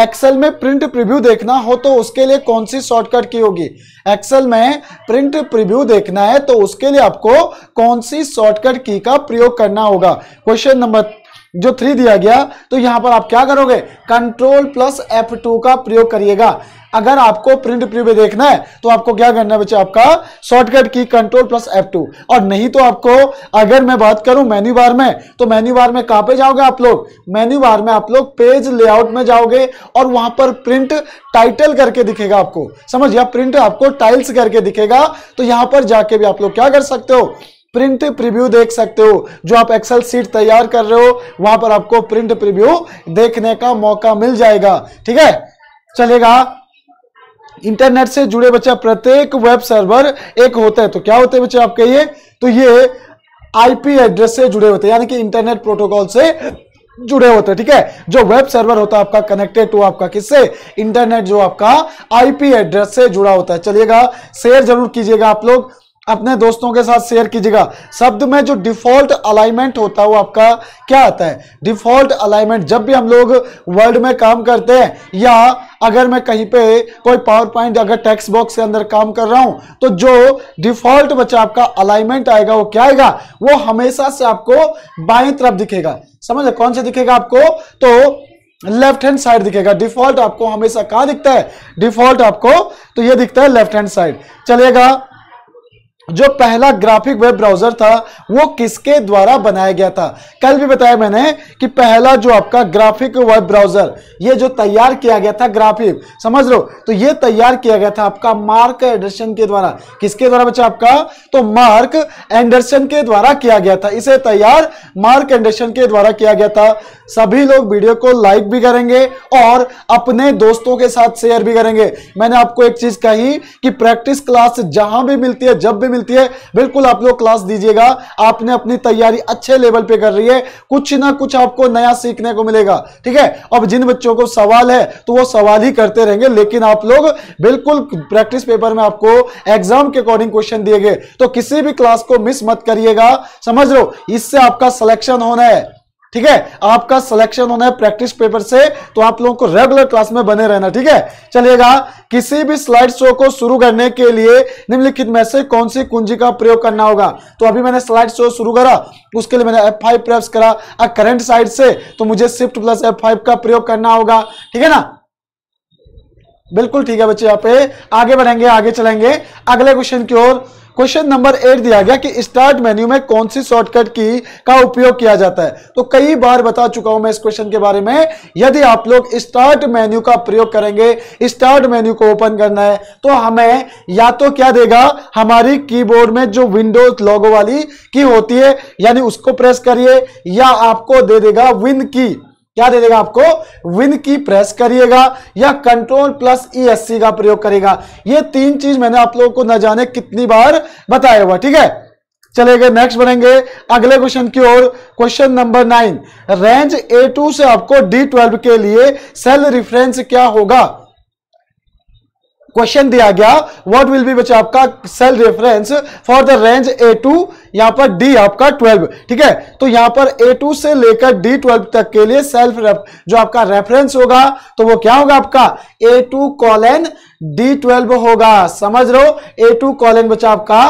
एक्सेल में प्रिंट प्रिव्यू देखना हो तो उसके लिए कौन सी शॉर्टकट की होगी एक्सेल में प्रिंट प्रिव्यू देखना है तो उसके लिए आपको कौन सी शॉर्टकट की का प्रयोग करना होगा क्वेश्चन नंबर जो थ्री दिया गया तो यहां पर आप क्या करोगे कंट्रोल प्लस एफ टू का प्रयोग करिएगा अगर आपको प्रिंट प्री देखना है तो आपको क्या करना है बच्चे आपका शॉर्टकट की कंट्रोल प्लस एफ टू और नहीं तो आपको अगर मैं बात करूं मेन्यू बार में तो मेन्यू बार में कहां पे जाओगे आप लोग मेन्यू बार में आप लोग पेज लेआउट में जाओगे और वहां पर प्रिंट टाइटल करके दिखेगा आपको समझ या प्रिंट आपको टाइल्स करके दिखेगा तो यहां पर जाके भी आप लोग क्या कर सकते हो प्रिंट प्रीव्यू देख सकते हो जो आप एक्सेल सीट तैयार कर रहे हो वहां पर आपको प्रिंट प्रीव्यू देखने का मौका मिल जाएगा ठीक है चलेगा इंटरनेट से जुड़े बच्चे प्रत्येक वेब सर्वर एक होता है तो क्या होते हैं बच्चे आप कहिए तो ये आईपी एड्रेस से जुड़े होते हैं यानी कि इंटरनेट प्रोटोकॉल से जुड़े होते हैं ठीक है जो वेब सर्वर होता है आपका कनेक्टेड टू आपका किससे इंटरनेट जो आपका आईपी एड्रेस से जुड़ा होता है चलिएगा शेयर जरूर कीजिएगा आप लोग अपने दोस्तों के साथ शेयर कीजिएगा शब्द में जो डिफॉल्ट अलाइनमेंट होता है वो आपका क्या आता है डिफॉल्ट अलाइनमेंट जब भी हम लोग वर्ड में काम करते हैं या अगर मैं कहीं पे कोई पावर पॉइंट अगर टेक्स्ट बॉक्स के अंदर काम कर रहा हूं तो जो डिफॉल्ट बच्चा आपका अलाइनमेंट आएगा वो क्या आएगा वो हमेशा से आपको बाई तरफ दिखेगा समझ कौन से दिखेगा आपको तो लेफ्ट हैंड साइड दिखेगा डिफॉल्ट आपको हमेशा कहा दिखता है डिफॉल्ट आपको तो ये दिखता है लेफ्ट हैंड साइड चलेगा जो पहला ग्राफिक वेब ब्राउजर था वो किसके द्वारा बनाया गया था कल भी बताया मैंने कि पहला जो आपका ग्राफिक वेब ब्राउजर ये जो तैयार किया गया था ग्राफिक समझ लो तो ये तैयार किया गया था आपका मार्क एंडरसन के द्वारा किसके द्वारा बचा आपका तो मार्क एंडरसन के द्वारा किया गया था इसे तैयार मार्क एंडरसन के द्वारा किया गया था सभी लोग वीडियो को लाइक भी करेंगे और अपने दोस्तों के साथ शेयर भी करेंगे मैंने आपको एक चीज कही कि प्रैक्टिस क्लास जहां भी मिलती है जब भी मिलती है बिल्कुल आप लोग क्लास दीजिएगा आपने अपनी तैयारी अच्छे लेवल पे कर रही है कुछ ना कुछ आपको नया सीखने को मिलेगा ठीक है अब जिन बच्चों को सवाल है तो वो सवाल ही करते रहेंगे लेकिन आप लोग बिल्कुल प्रैक्टिस पेपर में आपको एग्जाम के अकॉर्डिंग क्वेश्चन दिए गए तो किसी भी क्लास को मिस मत करिएगा समझ लो इससे आपका सिलेक्शन होना है ठीक है आपका सिलेक्शन होना है प्रैक्टिस पेपर से तो आप लोगों को रेगुलर क्लास में बने रहना ठीक है चलिएगा किसी भी स्लाइड शो को शुरू करने के लिए निम्नलिखित में से कौन सी कुंजी का प्रयोग करना होगा तो अभी मैंने स्लाइड शो शुरू करा उसके लिए मैंने एफ फाइव प्रेस करा अब करंट साइड से तो मुझे शिफ्ट प्लस एफ फाइव का प्रयोग करना होगा ठीक है ना बिल्कुल ठीक है बच्चे यहाँ पे आगे बढ़ेंगे आगे चलेंगे अगले क्वेश्चन की ओर क्वेश्चन नंबर एट दिया गया कि स्टार्ट मेन्यू में कौन सी शॉर्टकट की का उपयोग किया जाता है तो कई बार बता चुका हूं मैं इस क्वेश्चन के बारे में यदि आप लोग स्टार्ट मेन्यू का प्रयोग करेंगे स्टार्ट मेन्यू को ओपन करना है तो हमें या तो क्या देगा हमारी कीबोर्ड में जो विंडोज लॉगो वाली की होती है यानी उसको प्रेस करिए या आपको दे देगा विन की क्या दे देगा आपको विन की प्रेस करिएगा या कंट्रोल प्लस ई का प्रयोग करेगा ये तीन चीज मैंने आप लोगों को न जाने कितनी बार बताया हुआ ठीक है चले गए नेक्स्ट बनेंगे अगले क्वेश्चन की ओर question number nine range A two से आपको डी ट्वेल्व के लिए सेल रिफरेंस क्या होगा क्वेश्चन दिया गया व्हाट विल बी बच्चा आपका cell reference for the range A two यहां पर डी आपका 12 ठीक है तो यहां पर ए टू से लेकर डी ट्वेल्व तक के लिए सेल्फ रेफ, जो आपका रेफरेंस होगा तो वो क्या होगा आपका A two colon D twelve होगा समझ लो ए टू कॉलन बच्चा आपका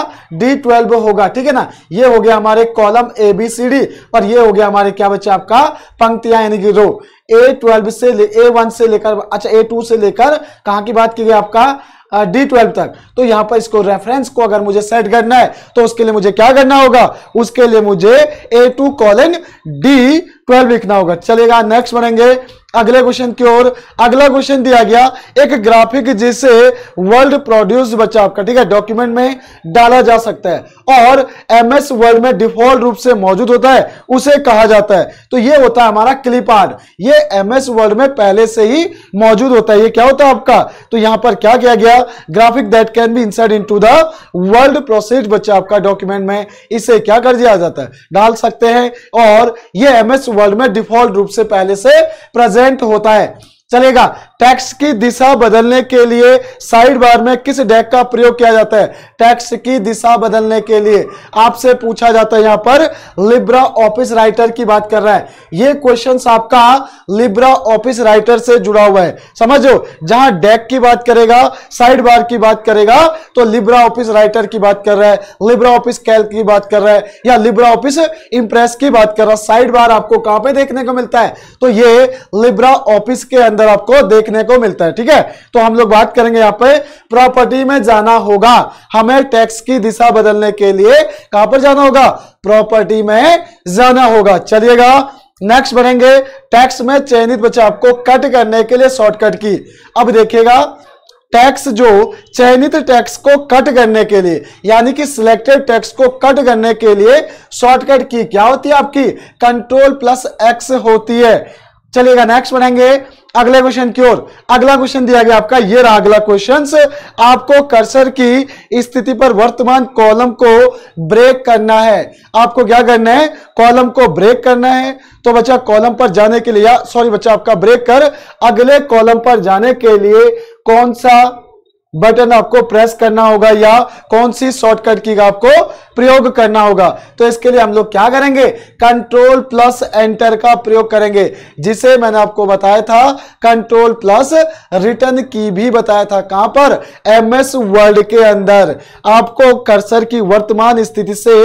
डी ट्वेल्व होगा ठीक है ना ये हो गया हमारे column A B C D और ये हो गया हमारे क्या बच्चा आपका पंक्तियां यानी कि रो ए ट्वेल्व से ए वन से लेकर अच्छा ए टू से लेकर कहाँ की बात की गई आपका डी ट्वेल्व तक तो यहाँ पर इसको रेफरेंस को अगर मुझे सेट करना है तो उसके लिए मुझे क्या करना होगा उसके लिए मुझे A two colon D twelve लिखना होगा चलेगा नेक्स्ट बनेंगे अगले क्वेश्चन की ओर अगला क्वेश्चन दिया गया एक ग्राफिक जिसे वर्ल्ड प्रोड्यूस बच्चा आपका ठीक है डॉक्यूमेंट में डाला जा सकता है और एमएस वर्ल्ड में डिफॉल्ट रूप से मौजूद होता है उसे कहा जाता है तो ये होता है हमारा क्लिप आर्ट ये एमएस वर्ल्ड में पहले से ही मौजूद होता है ये क्या होता है आपका तो यहां पर क्या किया गया graphic that can be insert in the world process बच्चा आपका डॉक्यूमेंट में इसे क्या कर दिया जाता है डाल सकते हैं और यह एमएस वर्ल्ड में डिफॉल्ट रूप से पहले से प्रेजेंट होता है चलेगा टैक्स की दिशा बदलने के लिए साइड बार में किस डेक का प्रयोग किया जाता है टैक्स की दिशा बदलने के लिए आपसे पूछा जाता है यहां पर लिब्रा ऑफिस राइटर की बात कर रहा है यह क्वेश्चन आपका लिब्रा ऑफिस राइटर से जुड़ा हुआ है समझो जहां डेक की बात करेगा साइड बार की बात करेगा तो लिब्रा ऑफिस राइटर की बात कर रहा है लिब्रा ऑफिस कैल्क की बात कर रहा है या लिब्रा ऑफिस इंप्रेस की बात कर रहा है साइड बार आपको कहां पर देखने को मिलता है तो ये लिब्रा ऑफिस के अंदर आपको देख देखने को मिलता है ठीक है तो हम लोग बात करेंगे यहां पे प्रॉपर्टी में जाना होगा हमें टैक्स की दिशा बदलने के लिए कहां पर जाना होगा प्रॉपर्टी में जाना होगा चलिएगा नेक्स्ट बढ़ेंगे टैक्स में चयनित बचा आपको कट करने के लिए शॉर्टकट की अब देखिएगा टैक्स जो चयनित टैक्स को कट करने के लिए यानी कि सिलेक्टेड टैक्स को कट करने के लिए शॉर्टकट की क्या होती है आपकी कंट्रोल प्लस एक्स होती है चलिएगा नेक्स्ट बढ़ेंगे अगले क्वेश्चन की ओर अगला क्वेश्चन दिया गया आपका ये रहा अगला क्वेश्चन आपको कर्सर की स्थिति पर वर्तमान कॉलम को ब्रेक करना है आपको क्या करना है कॉलम को ब्रेक करना है तो बच्चा कॉलम पर जाने के लिए सॉरी बच्चा आपका ब्रेक कर अगले कॉलम पर जाने के लिए कौन सा बटन आपको प्रेस करना होगा या कौन सी शॉर्टकट की आपको प्रयोग करना होगा तो इसके लिए हम लोग क्या करेंगे कंट्रोल प्लस एंटर का प्रयोग करेंगे जिसे मैंने आपको बताया था कंट्रोल प्लस रिटर्न की भी बताया था कहां पर एमएस वर्ल्ड के अंदर आपको कर्सर की वर्तमान स्थिति से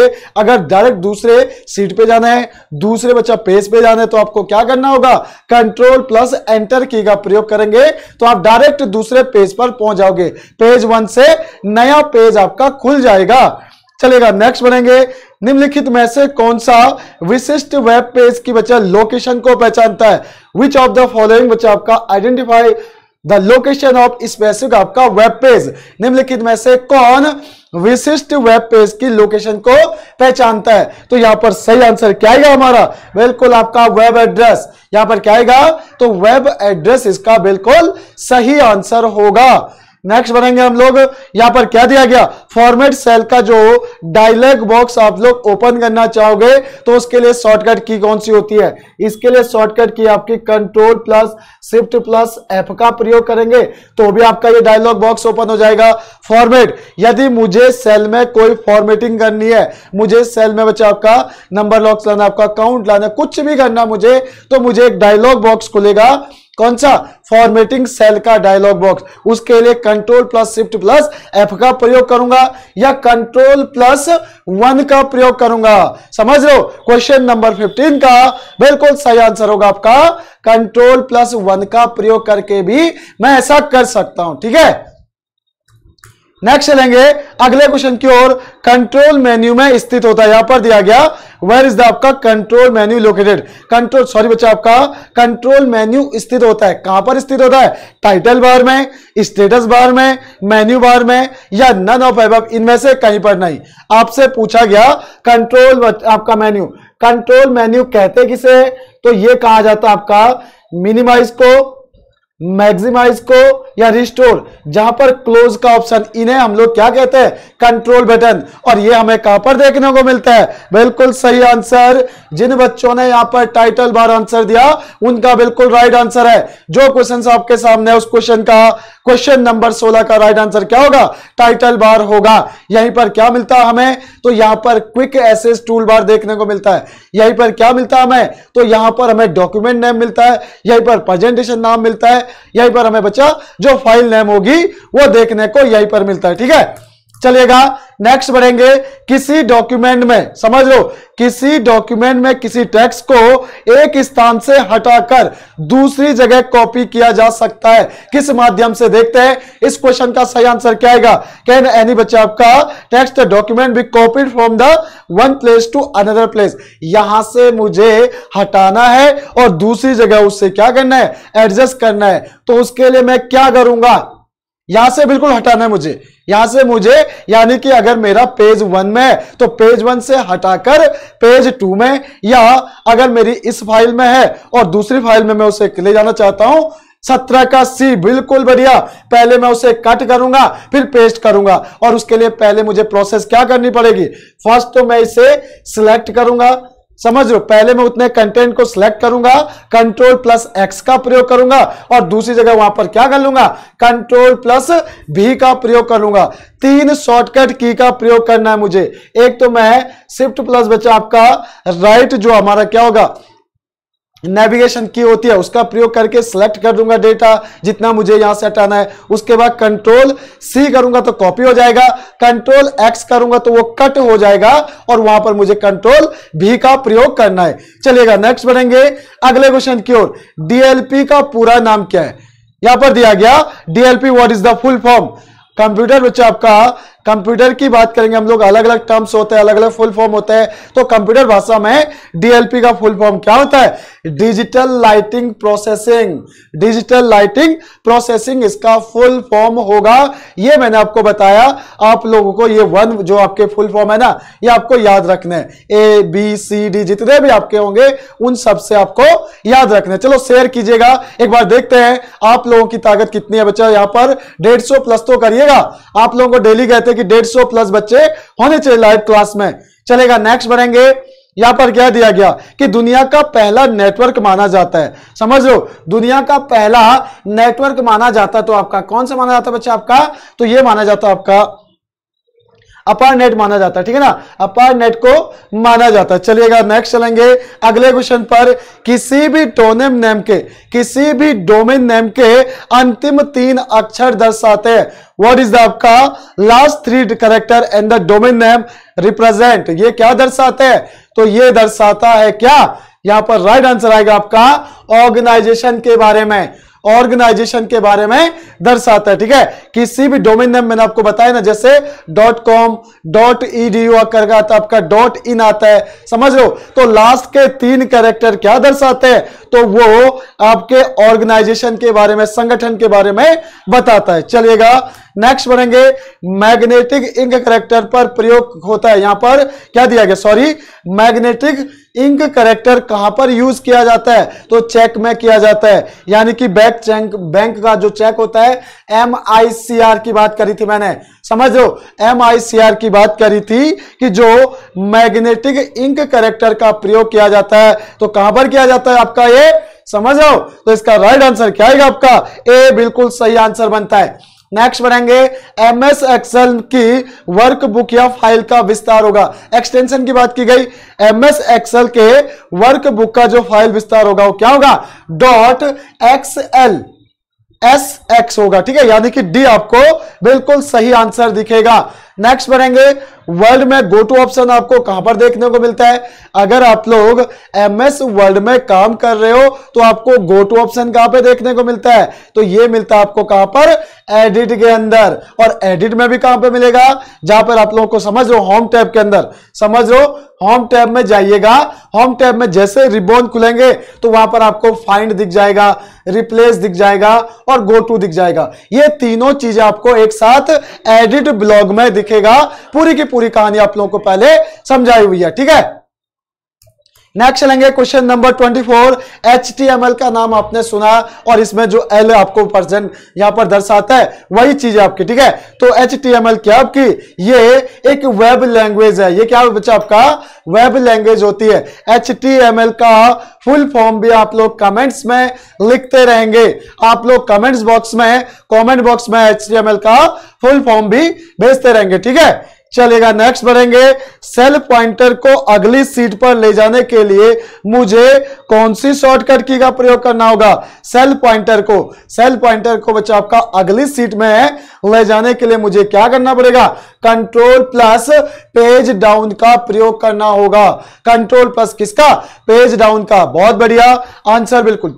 अगर डायरेक्ट दूसरे सीट पे जाना है दूसरे बच्चा पेज पे जाना है तो आपको क्या करना होगा कंट्रोल प्लस एंटर की का प्रयोग करेंगे तो आप डायरेक्ट दूसरे पेज पर पहुंच जाओगे पेज वन से नया पेज आपका खुल जाएगा चलेगा नेक्स्ट बनेंगे निम्नलिखित में से कौन सा विशिष्ट वेब पेज की बच्चा लोकेशन को पहचानता है विच ऑफ द फॉलोइंग बच्चा आपका identify the location of specific आपका वेब पेज निम्नलिखित में से कौन विशिष्ट वेब पेज की लोकेशन को पहचानता है तो यहां पर सही आंसर क्या आएगा हमारा बिल्कुल आपका वेब एड्रेस यहां पर क्या आएगा तो वेब एड्रेस इसका बिल्कुल सही आंसर होगा नेक्स्ट बनेंगे हम लोग यहां पर क्या दिया गया फॉर्मेट सेल का जो डायलॉग बॉक्स आप लोग ओपन करना चाहोगे तो उसके लिए शॉर्टकट की कौन सी होती है इसके लिए शॉर्टकट की आपकी control plus shift plus F का प्रयोग करेंगे तो भी आपका ये डायलॉग बॉक्स ओपन हो जाएगा फॉर्मेट यदि मुझे सेल में कोई फॉर्मेटिंग करनी है मुझे सेल में बच्चा आपका नंबर लॉक्स लाना आपका अकाउंट लाना कुछ भी करना मुझे तो मुझे एक डायलॉग बॉक्स खुलेगा कौन सा फॉर्मेटिंग सेल का डायलॉग बॉक्स उसके लिए control plus shift plus F का प्रयोग करूंगा या कंट्रोल प्लस वन का प्रयोग करूंगा समझ लो क्वेश्चन नंबर फिफ्टीन का बिल्कुल सही आंसर होगा आपका कंट्रोल प्लस वन का प्रयोग करके भी मैं ऐसा कर सकता हूं ठीक है नेक्स्ट चलेंगे अगले क्वेश्चन की ओर कंट्रोल मेन्यू में स्थित होता है यहां पर दिया गया वेर इज द आपका control menu located control sorry बच्चा आपका कंट्रोल मेन्यू स्थित होता है कहां पर स्थित होता है टाइटल बार में स्टेटस बार में मेन्यू बार में या नन ऑफ एब इनमें से कहीं पर नहीं आपसे पूछा गया कंट्रोल आपका मेन्यू कंट्रोल मेन्यू कहते किसे तो ये कहा जाता है आपका मिनिमाइज को मैक्सिमाइज को या रिस्टोर जहां पर क्लोज का ऑप्शन इन्हें हम लोग क्या कहते हैं कंट्रोल बटन और ये हमें कहां पर देखने को मिलता है बिल्कुल सही आंसर जिन बच्चों ने यहां पर टाइटल बार आंसर दिया उनका बिल्कुल राइट आंसर है जो क्वेश्चन आपके सामने उस क्वेश्चन का क्वेश्चन नंबर 16 का राइट आंसर क्या होगा टाइटल बार होगा यहीं पर क्या मिलता है हमें तो यहां पर क्विक एसेस टूल बार देखने को मिलता है यहीं पर क्या मिलता है हमें तो यहां पर हमें डॉक्यूमेंट नेम मिलता है यहीं पर प्रेजेंटेशन नाम मिलता है यहीं पर हमें बच्चा जो फाइल नेम होगी वो देखने को यहीं पर मिलता है ठीक है चलेगा नेक्स्ट बढ़ेंगे किसी डॉक्यूमेंट में समझ लो किसी डॉक्यूमेंट में किसी टैक्स को एक स्थान से हटाकर दूसरी जगह कॉपी किया जा सकता है किस माध्यम से देखते हैं इस क्वेश्चन का सही आंसर क्या आएगा कैन एनी बच्चे आपका tax document be copied from the one place to another place यहां से मुझे हटाना है और दूसरी जगह उससे क्या करना है एडजस्ट करना है तो उसके लिए मैं क्या करूंगा यहां से बिल्कुल हटाना है मुझे यहां से मुझे यानी कि अगर मेरा पेज वन में है तो पेज वन से हटाकर पेज टू में या अगर मेरी इस फाइल में है और दूसरी फाइल में मैं उसे ले जाना चाहता हूं सत्रह का सी बिल्कुल बढ़िया पहले मैं उसे कट करूंगा फिर पेस्ट करूंगा और उसके लिए पहले मुझे प्रोसेस क्या करनी पड़ेगी फर्स्ट तो मैं इसे सिलेक्ट करूंगा समझ रहे हो पहले मैं उतने कंटेंट को सिलेक्ट करूंगा कंट्रोल प्लस एक्स का प्रयोग करूंगा और दूसरी जगह वहां पर क्या कर लूंगा कंट्रोल प्लस भी का प्रयोग कर लूंगा तीन शॉर्टकट की का प्रयोग करना है मुझे एक तो मैं शिफ्ट प्लस बचा आपका राइट जो हमारा क्या होगा नेविगेशन की होती है उसका प्रयोग करके सेलेक्ट कर दूंगा डेटा जितना मुझे यहां से हटाना है उसके बाद कंट्रोल सी करूंगा तो कॉपी हो जाएगा कंट्रोल एक्स करूंगा तो वो कट हो जाएगा और वहां पर मुझे कंट्रोल भी का प्रयोग करना है चलेगा नेक्स्ट बढ़ेंगे अगले क्वेश्चन की ओर डीएलपी का पूरा नाम क्या है यहां पर दिया गया DLP what is the full form computer बच्चा आपका कंप्यूटर की बात करेंगे हम लोग अलग अलग टर्म्स होते हैं अलग अलग फुल फॉर्म होते हैं तो कंप्यूटर भाषा में डीएलपी का फुल फॉर्म क्या होता है digital lighting processing digital lighting processing इसका फुल फॉर्म होगा ये मैंने आपको बताया आप लोगों को ये वन जो आपके फुल फॉर्म है ना ये आपको याद रखना है ए बी सी डी जितने भी आपके होंगे उन सबसे आपको याद रखना है चलो शेयर कीजिएगा एक बार देखते हैं आप लोगों की ताकत कितनी है बच्चा यहां पर डेढ़ प्लस तो करिएगा आप लोगों को डेली कहते थे कि सौ प्लस बच्चे होने चाहिए लाइव क्लास में चलेगा नेक्स्ट बढ़ेंगे यहां पर क्या दिया गया कि दुनिया का पहला नेटवर्क माना जाता है समझ लो दुनिया का पहला नेटवर्क माना जाता है तो आपका कौन सा माना जाता है बच्चा आपका तो यह माना जाता है आपका अपार नेट माना जाता है ठीक है ना अपार नेट को माना जाता है चलिएगा नेक्स्ट चलेंगे अगले क्वेश्चन पर किसी भी टोनेम नेम के किसी भी डोमेन नेम के अंतिम तीन अक्षर दर्शाते हैं व्हाट इज द आपका last three character and the domain name represent ये क्या दर्शाते हैं तो ये दर्शाता है क्या यहां पर राइट आंसर आएगा आपका ऑर्गेनाइजेशन के बारे में ऑर्गेनाइजेशन के बारे में दर्शाता है ठीक है किसी भी डोमेन नेम मैंने आपको बताया ना जैसे dot com dot E D U आपका डॉट इन आता है समझ लो तो लास्ट के तीन कैरेक्टर क्या दर्शाते हैं तो वो आपके ऑर्गेनाइजेशन के बारे में संगठन के बारे में बताता है चलिएगा नेक्स्ट बढ़ेंगे मैग्नेटिक इंक करेक्टर पर प्रयोग होता है यहां पर क्या दिया गया सॉरी मैग्नेटिक इंक करेक्टर कहां पर यूज किया जाता है तो चेक में किया जाता है यानी कि बैंक बैंक का जो चेक होता है एम की बात करी थी मैंने समझ लो एम आई सी आर की बात करी थी कि जो मैग्नेटिक इंक करेक्टर का प्रयोग किया जाता है तो कहां पर किया जाता है आपका ये समझ लो तो इसका राइट आंसर क्या आएगा आपका ए बिल्कुल सही आंसर बनता है नेक्स्ट बनेंगे एम एस एक्सेल की वर्क बुक या फाइल का विस्तार होगा एक्सटेंशन की बात की गई एम एस एक्सेल के वर्क बुक का जो फाइल विस्तार होगा वो क्या होगा dot X L S X होगा ठीक है यानी कि डी आपको बिल्कुल सही आंसर दिखेगा नेक्स्ट बढ़ेंगे वर्ल्ड में गो टू ऑप्शन आपको कहां पर देखने को मिलता है अगर आप लोग एमएस वर्ल्ड में काम कर रहे हो तो आपको गो टू ऑप्शन कहां पे देखने को मिलता है तो ये मिलता है आपको कहां पर एडिट के अंदर और एडिट में भी कहां पे मिलेगा जहां पर आप लोगों को समझ लो होम टैब के अंदर समझ लो होम टैब में जाइएगा होम टैब में जैसे रिबोन खुलेंगे तो वहां पर आपको फाइंड दिख जाएगा रिप्लेस दिख जाएगा और गो टू दिख जाएगा ये तीनों चीजें आपको एक साथ एडिट ब्लॉग में दिख दिखेगा पूरी की पूरी कहानी आप लोगों को पहले समझाई हुई है ठीक है नेक्स्ट चलेंगे क्वेश्चन नंबर 24 HTML का नाम आपने सुना और इसमें जो L आपको परसेंट यहां पर दर्शाता है वही चीज है आपकी ठीक है तो HTML क्या आपकी ये एक वेब लैंग्वेज है ये क्या बच्चा आपका वेब लैंग्वेज होती है HTML का फुल फॉर्म भी आप लोग कमेंट्स में लिखते रहेंगे आप लोग कमेंट्स बॉक्स में कमेंट बॉक्स में HTML का फुल फॉर्म भी भेजते रहेंगे ठीक है चलेगा नेक्स्ट बढ़ेंगे सेल पॉइंटर को अगली सीट पर ले जाने के लिए मुझे कौन सी शॉर्टकट की का प्रयोग करना होगा सेल पॉइंटर को सेल पॉइंटर को बच्चा आपका अगली सीट में है ले जाने के लिए मुझे क्या करना पड़ेगा कंट्रोल प्लस पेज डाउन का प्रयोग करना होगा कंट्रोल प्लस किसका पेज डाउन का बहुत बढ़िया आंसर बिल्कुल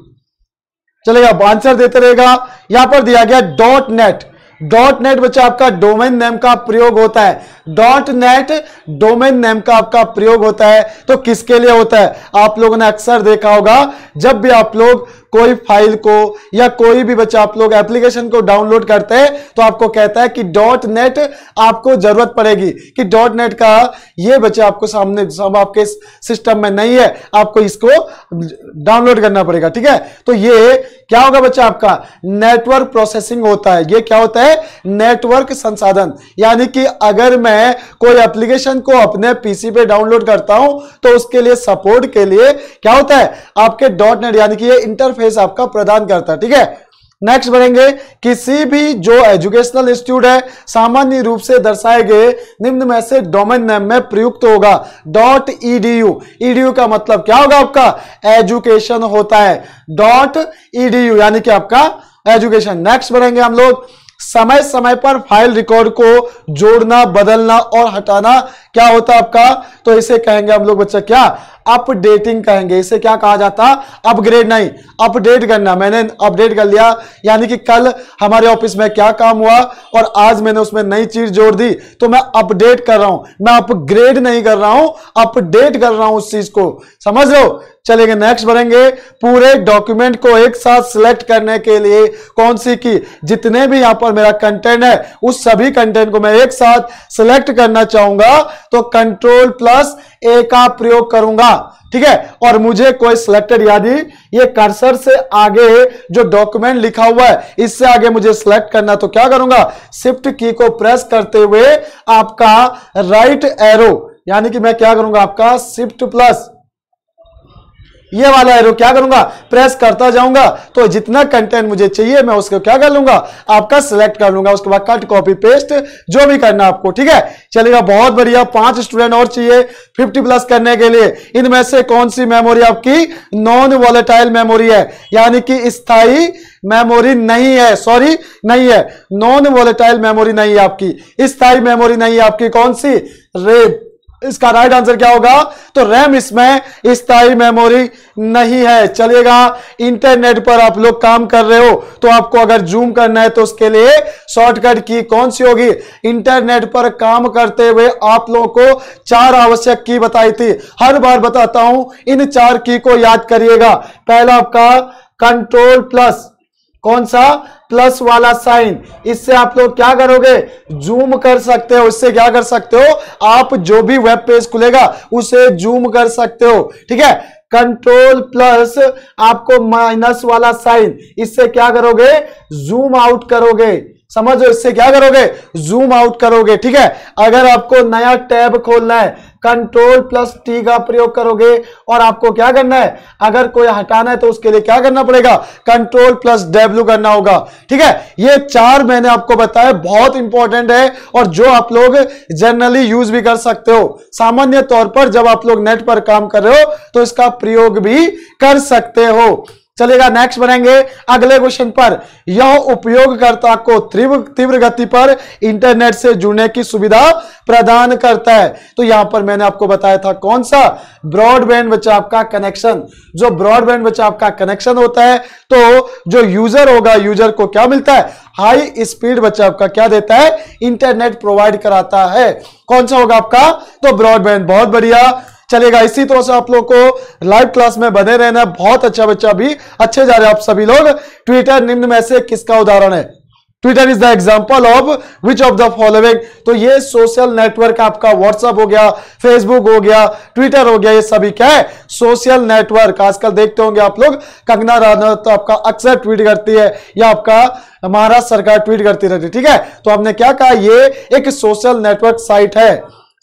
चलेगा आंसर देते रहेगा यहां पर दिया गया डॉट नेट डॉट नेट बच्चा आपका डोमेन नेम का प्रयोग होता है डॉट नेट डोमेन नेम का आपका प्रयोग होता है तो किसके लिए होता है आप लोगों ने अक्सर देखा होगा जब भी आप लोग कोई फाइल को या कोई भी बच्चा आप लोग एप्लीकेशन को डाउनलोड करते हैं तो आपको कहता है कि डॉट नेट आपको जरूरत पड़ेगी कि डॉट नेट का ये बच्चा आपको सामने सब आपके सिस्टम में नहीं है आपको इसको डाउनलोड करना पड़ेगा ठीक है तो ये क्या होगा बच्चा आपका नेटवर्क प्रोसेसिंग होता है ये क्या होता है नेटवर्क संसाधन यानी कि अगर मैं कोई एप्लीकेशन को अपने पीसी पे डाउनलोड करता हूं तो उसके लिए सपोर्ट के लिए क्या होता है आपके डॉट नेट यानी कि ये इंटरफेस फेस आपका प्रदान करता है ठीक है नेक्स्ट बढ़ेंगे किसी भी जो एजुकेशनल इंस्टीट्यूट है सामान्य रूप से दर्शाए गए निम्न में से डोमेन नेम में प्रयुक्त होगा डॉट ईडीयू ईडीयू का मतलब क्या होगा आपका एजुकेशन होता है डॉट ईडीयू यानी कि आपका एजुकेशन नेक्स्ट बढ़ेंगे हम लोग समय समय पर फाइल रिकॉर्ड को जोड़ना बदलना और हटाना क्या होता है आपका तो इसे कहेंगे हम लोग बच्चा क्या अपडेटिंग कहेंगे इसे क्या कहा जाता अपग्रेड नहीं अपडेट करना मैंने अपडेट कर लिया यानी कि कल हमारे ऑफिस में क्या काम हुआ और आज मैंने उसमें नई चीज जोड़ दी तो मैं अपडेट कर रहा हूं मैं अपग्रेड नहीं कर रहा हूं अपडेट कर रहा हूं उस चीज को समझ लो चलेंगे नेक्स्ट बढ़ेंगे पूरे डॉक्यूमेंट को एक साथ सिलेक्ट करने के लिए कौन सी की जितने भी यहां पर मेरा कंटेंट है उस सभी कंटेंट को मैं एक साथ सिलेक्ट करना चाहूंगा तो कंट्रोल प्लस प्लस ए का प्रयोग करूंगा ठीक है और मुझे कोई सिलेक्टेड यानी ये कर्सर से आगे जो डॉक्यूमेंट लिखा हुआ है इससे आगे मुझे सिलेक्ट करना तो क्या करूंगा शिफ्ट की को प्रेस करते हुए आपका राइट एरो यानी कि मैं क्या करूंगा आपका शिफ्ट प्लस ये वाला एरो क्या करूंगा प्रेस करता जाऊंगा तो जितना कंटेंट मुझे चाहिए मैं उसको क्या कर लूंगा आपका सिलेक्ट कर लूंगा उसके बाद कट कॉपी पेस्ट जो भी करना आपको ठीक है चलेगा बहुत बढ़िया पांच स्टूडेंट और चाहिए फिफ्टी प्लस करने के लिए इनमें से कौन सी मेमोरी आपकी नॉन वॉलेटाइल मेमोरी है यानी कि स्थायी मेमोरी नहीं है सॉरी नहीं है नॉन वॉलेटाइल मेमोरी नहीं है आपकी स्थायी मेमोरी नहीं है आपकी कौन सी रेप इसका राइट आंसर क्या होगा तो रैम इसमें स्थायी मेमोरी नहीं है चलेगा इंटरनेट पर आप लोग काम कर रहे हो तो आपको अगर जूम करना है तो उसके लिए शॉर्टकट की कौन सी होगी इंटरनेट पर काम करते हुए आप लोगों को चार आवश्यक की बताई थी हर बार बताता हूं इन चार की को याद करिएगा पहला आपका कंट्रोल प्लस कौन सा प्लस वाला साइन इससे आप लोग क्या करोगे जूम कर सकते हो इससे क्या कर सकते हो आप जो भी वेब पेज खुलेगा उसे जूम कर सकते हो ठीक है कंट्रोल प्लस आपको माइनस वाला साइन इससे क्या करोगे जूम आउट करोगे समझो इससे क्या करोगे जूम आउट करोगे ठीक है अगर आपको नया टैब खोलना है कंट्रोल प्लस टी का प्रयोग करोगे और आपको क्या करना है अगर कोई हटाना है तो उसके लिए क्या करना पड़ेगा कंट्रोल प्लस डेब्लू करना होगा ठीक है ये चार मैंने आपको बताया बहुत इंपॉर्टेंट है और जो आप लोग जनरली यूज भी कर सकते हो सामान्य तौर पर जब आप लोग नेट पर काम कर रहे हो तो इसका प्रयोग भी कर सकते हो चलेगा नेक्स्ट बनेंगे अगले क्वेश्चन पर यह उपयोगकर्ता को तीव्र तीव्र गति पर इंटरनेट से जुड़ने की सुविधा प्रदान करता है तो यहां पर मैंने आपको बताया था कौन सा ब्रॉडबैंड बचाव का कनेक्शन जो ब्रॉडबैंड बचाव का कनेक्शन होता है तो जो यूजर होगा यूजर को क्या मिलता है हाई स्पीड बचाव का क्या देता है इंटरनेट प्रोवाइड कराता है कौन सा होगा आपका तो ब्रॉडबैंड बहुत बढ़िया चलेगा इसी तरह से आप लोग को लाइव क्लास में बने रहना बहुत अच्छा बच्चा भी अच्छे जा रहे हैं आप सभी लोग ट्विटर निम्न में से किसका उदाहरण है Twitter is the example of which of the following तो ये सोशल नेटवर्क आपका व्हाट्सअप हो गया फेसबुक हो गया ट्विटर हो गया ये सभी क्या है सोशल नेटवर्क आजकल देखते होंगे आप लोग कंगना रानौत तो आपका अक्सर ट्वीट करती है या आपका महाराष्ट्र सरकार ट्वीट करती रहती है ठीक है तो आपने क्या कहा ये एक सोशल नेटवर्क साइट है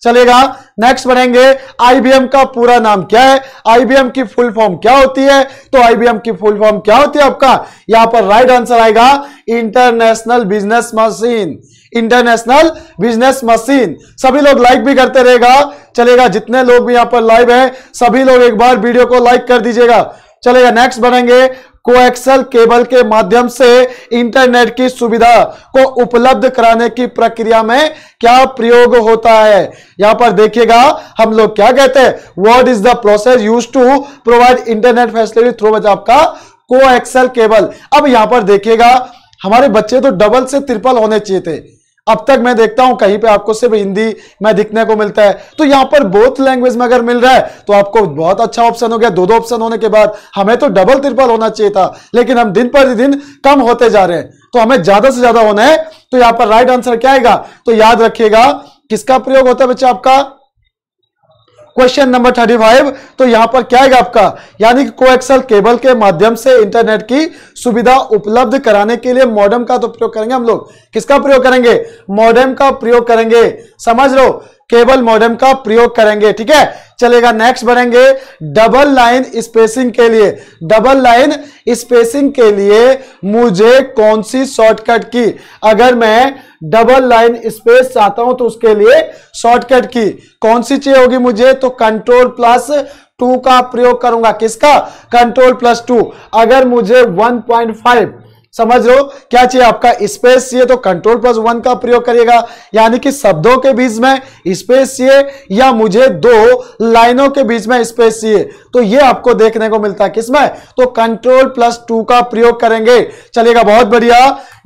चलेगा नेक्स्ट बनेंगे आईबीएम का पूरा नाम क्या है आईबीएम की फुल फॉर्म क्या होती है तो आईबीएम की फुल फॉर्म क्या होती है आपका यहां पर राइट आंसर आएगा international business machine international business machine सभी लोग लाइक भी करते रहेगा चलेगा जितने लोग भी यहां पर लाइव है सभी लोग एक बार वीडियो को लाइक कर दीजिएगा चलेगा नेक्स्ट बनेंगे कोएक्सल केबल के माध्यम से इंटरनेट की सुविधा को उपलब्ध कराने की प्रक्रिया में क्या प्रयोग होता है यहां पर देखिएगा हम लोग क्या कहते हैं what is the process use to provide internet facility through आपका कोएक्सल केबल अब यहां पर देखिएगा हमारे बच्चे तो डबल से ट्रिपल होने चाहिए थे अब तक मैं देखता हूं कहीं पे आपको सिर्फ हिंदी में दिखने को मिलता है तो यहां पर बोथ लैंग्वेज में अगर मिल रहा है तो आपको बहुत अच्छा ऑप्शन हो गया दो दो ऑप्शन होने के बाद हमें तो डबल त्रिपल होना चाहिए था लेकिन हम दिन पर दिन कम होते जा रहे हैं तो हमें ज्यादा से ज्यादा होना है तो यहां पर राइट आंसर क्या आएगा तो याद रखिएगा किसका प्रयोग होता है बच्चा आपका क्वेश्चन नंबर थर्टी फाइव तो यहां पर क्या है आपका यानी कि कोएक्सल केबल के माध्यम से इंटरनेट की सुविधा उपलब्ध कराने के लिए मॉडम का तो प्रयोग करेंगे हम लोग किसका प्रयोग करेंगे मॉडेम का प्रयोग करेंगे समझ लो केबल मॉडेम का प्रयोग करेंगे ठीक है चलेगा नेक्स्ट बढ़ेंगे डबल लाइन स्पेसिंग के लिए डबल लाइन स्पेसिंग के लिए मुझे कौन सी शॉर्टकट की अगर मैं डबल लाइन स्पेस चाहता हूं तो उसके लिए शॉर्टकट की कौन सी चाहिए होगी मुझे तो कंट्रोल प्लस टू का प्रयोग करूंगा किसका कंट्रोल प्लस टू अगर मुझे 1.5 समझ लो क्या चाहिए आपका स्पेस चाहिए तो कंट्रोल प्लस वन का प्रयोग करिएगा यानी कि शब्दों के बीच में स्पेस चाहिए या मुझे दो लाइनों के बीच में स्पेस चाहिए तो ये आपको देखने को मिलता है किसमें तो कंट्रोल प्लस टू का प्रयोग करेंगे चलेगा बहुत बढ़िया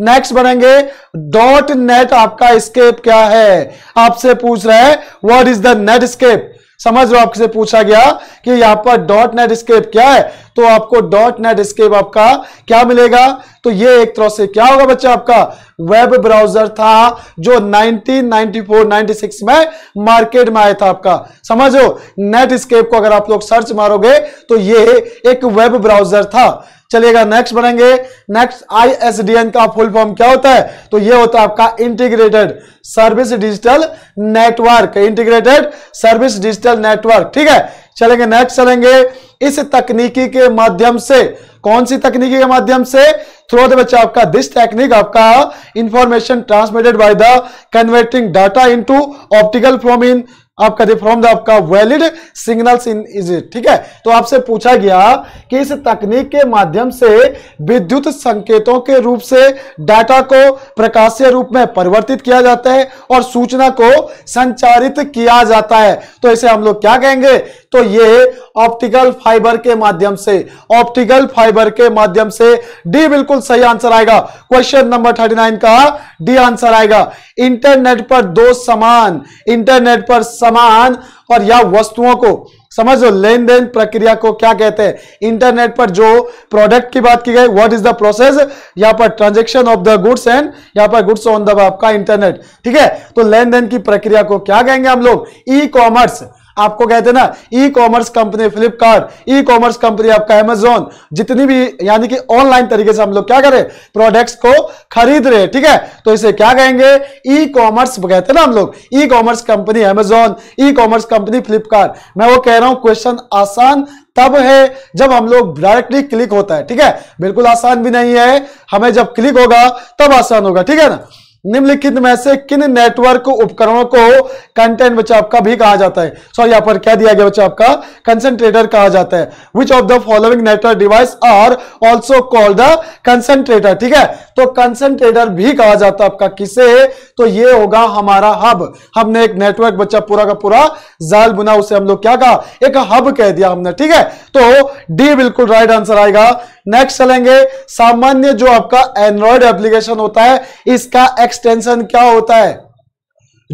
नेक्स्ट बनेंगे डॉट नेट आपका स्केप क्या है आपसे पूछ रहे हैं what is the Netscape समझ लो आपसे पूछा गया कि यहां पर डॉट नेट स्केप क्या है तो आपको डॉट नेट स्केप आपका क्या मिलेगा तो ये एक तरह से क्या होगा बच्चा आपका वेब ब्राउजर था जो 1994 96 में मार्केट में आया था आपका समझो नेटस्केप को अगर आप लोग सर्च मारोगे तो ये एक वेब ब्राउजर था चलिएगा नेक्स्ट बनेंगे नेक्स्ट आईएसडीएन का फुल फॉर्म क्या होता है तो ये होता है आपका integrated service digital network integrated service digital network ठीक है चलेंगे नेक्स्ट चलेंगे इस तकनीकी के माध्यम से कौन सी तकनीकी के माध्यम से थ्रू द बच्चा आपका दिस टेक्निक आपका information transmitted by the converting data into optical form in आपका दे फ्रॉम द आपका वैलिड सिग्नल्स इन इजिट ठीक है तो आपसे पूछा गया कि इस तकनीक के माध्यम से विद्युत संकेतों के रूप से डाटा को प्रकाशीय रूप में परिवर्तित किया जाता है और सूचना को संचारित किया जाता है तो इसे हम लोग क्या कहेंगे तो ये ऑप्टिकल फाइबर के माध्यम से ऑप्टिकल फाइबर के माध्यम से डी बिल्कुल सही आंसर आएगा क्वेश्चन नंबर थर्टी नाइन का डी आंसर आएगा इंटरनेट पर दो समान इंटरनेट पर सामान और या वस्तुओं को समझ लो लेन देन प्रक्रिया को क्या कहते हैं इंटरनेट पर जो प्रोडक्ट की बात की गई व्हाट इज द प्रोसेस यहां पर transaction of the goods and यहां पर गुड्स ऑन द आपका इंटरनेट ठीक है तो लेन देन की प्रक्रिया को क्या कहेंगे हम लोग ई कॉमर्स आपको कहते हैं ना e commerce company Flipkart e commerce company आपका एमेजोन जितनी भी यानी कि ऑनलाइन तरीके से हम लोग क्या करें प्रोडक्ट्स को खरीद रहे ठीक है तो इसे क्या कहेंगे ई कॉमर्स कहते हैं ना हम लोग e commerce company Amazon e commerce company Flipkart मैं वो कह रहा हूं क्वेश्चन आसान तब है जब हम लोग डायरेक्टली क्लिक होता है ठीक है बिल्कुल आसान भी नहीं है हमें जब क्लिक होगा तब आसान होगा ठीक है ना निम्नलिखित में से किन नेटवर्क उपकरणों को कंटेंट बच्चा आपका भी कहा जाता है सॉरी यहां पर क्या दिया गया बच्चा आपका कंसेंट्रेटर कहा जाता है which of the following network device are also called the concentrator ठीक है तो कंसेंट्रेटर भी कहा जाता है आपका किसे तो ये होगा हमारा हब हमने एक नेटवर्क बच्चा पूरा का पूरा जाल बुना उसे हम लोग क्या कहा एक हब कह दिया हमने ठीक है तो डी बिल्कुल राइट आंसर आएगा नेक्स्ट चलेंगे सामान्य जो आपका एंड्रॉइड एप्लीकेशन होता है इसका एक्स एक्सटेंशन क्या होता है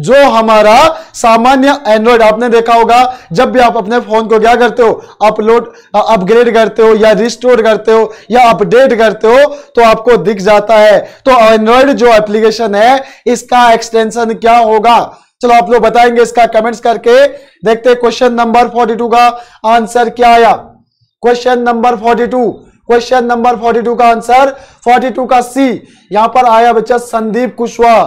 जो हमारा सामान्य एंड्रॉइड आपने देखा होगा जब भी आप अपने फोन को क्या करते हो अपलोड अपग्रेड करते हो या रिस्टोर करते हो या अपडेट करते हो तो आपको दिख जाता है तो एंड्रॉइड जो एप्लीकेशन है इसका एक्सटेंशन क्या होगा चलो आप लोग बताएंगे इसका कमेंट्स करके देखते क्वेश्चन नंबर फोर्टी का आंसर क्या आया question number forty question number 42 का आंसर 42 का सी यहां पर आया बच्चा संदीप कुशवाहा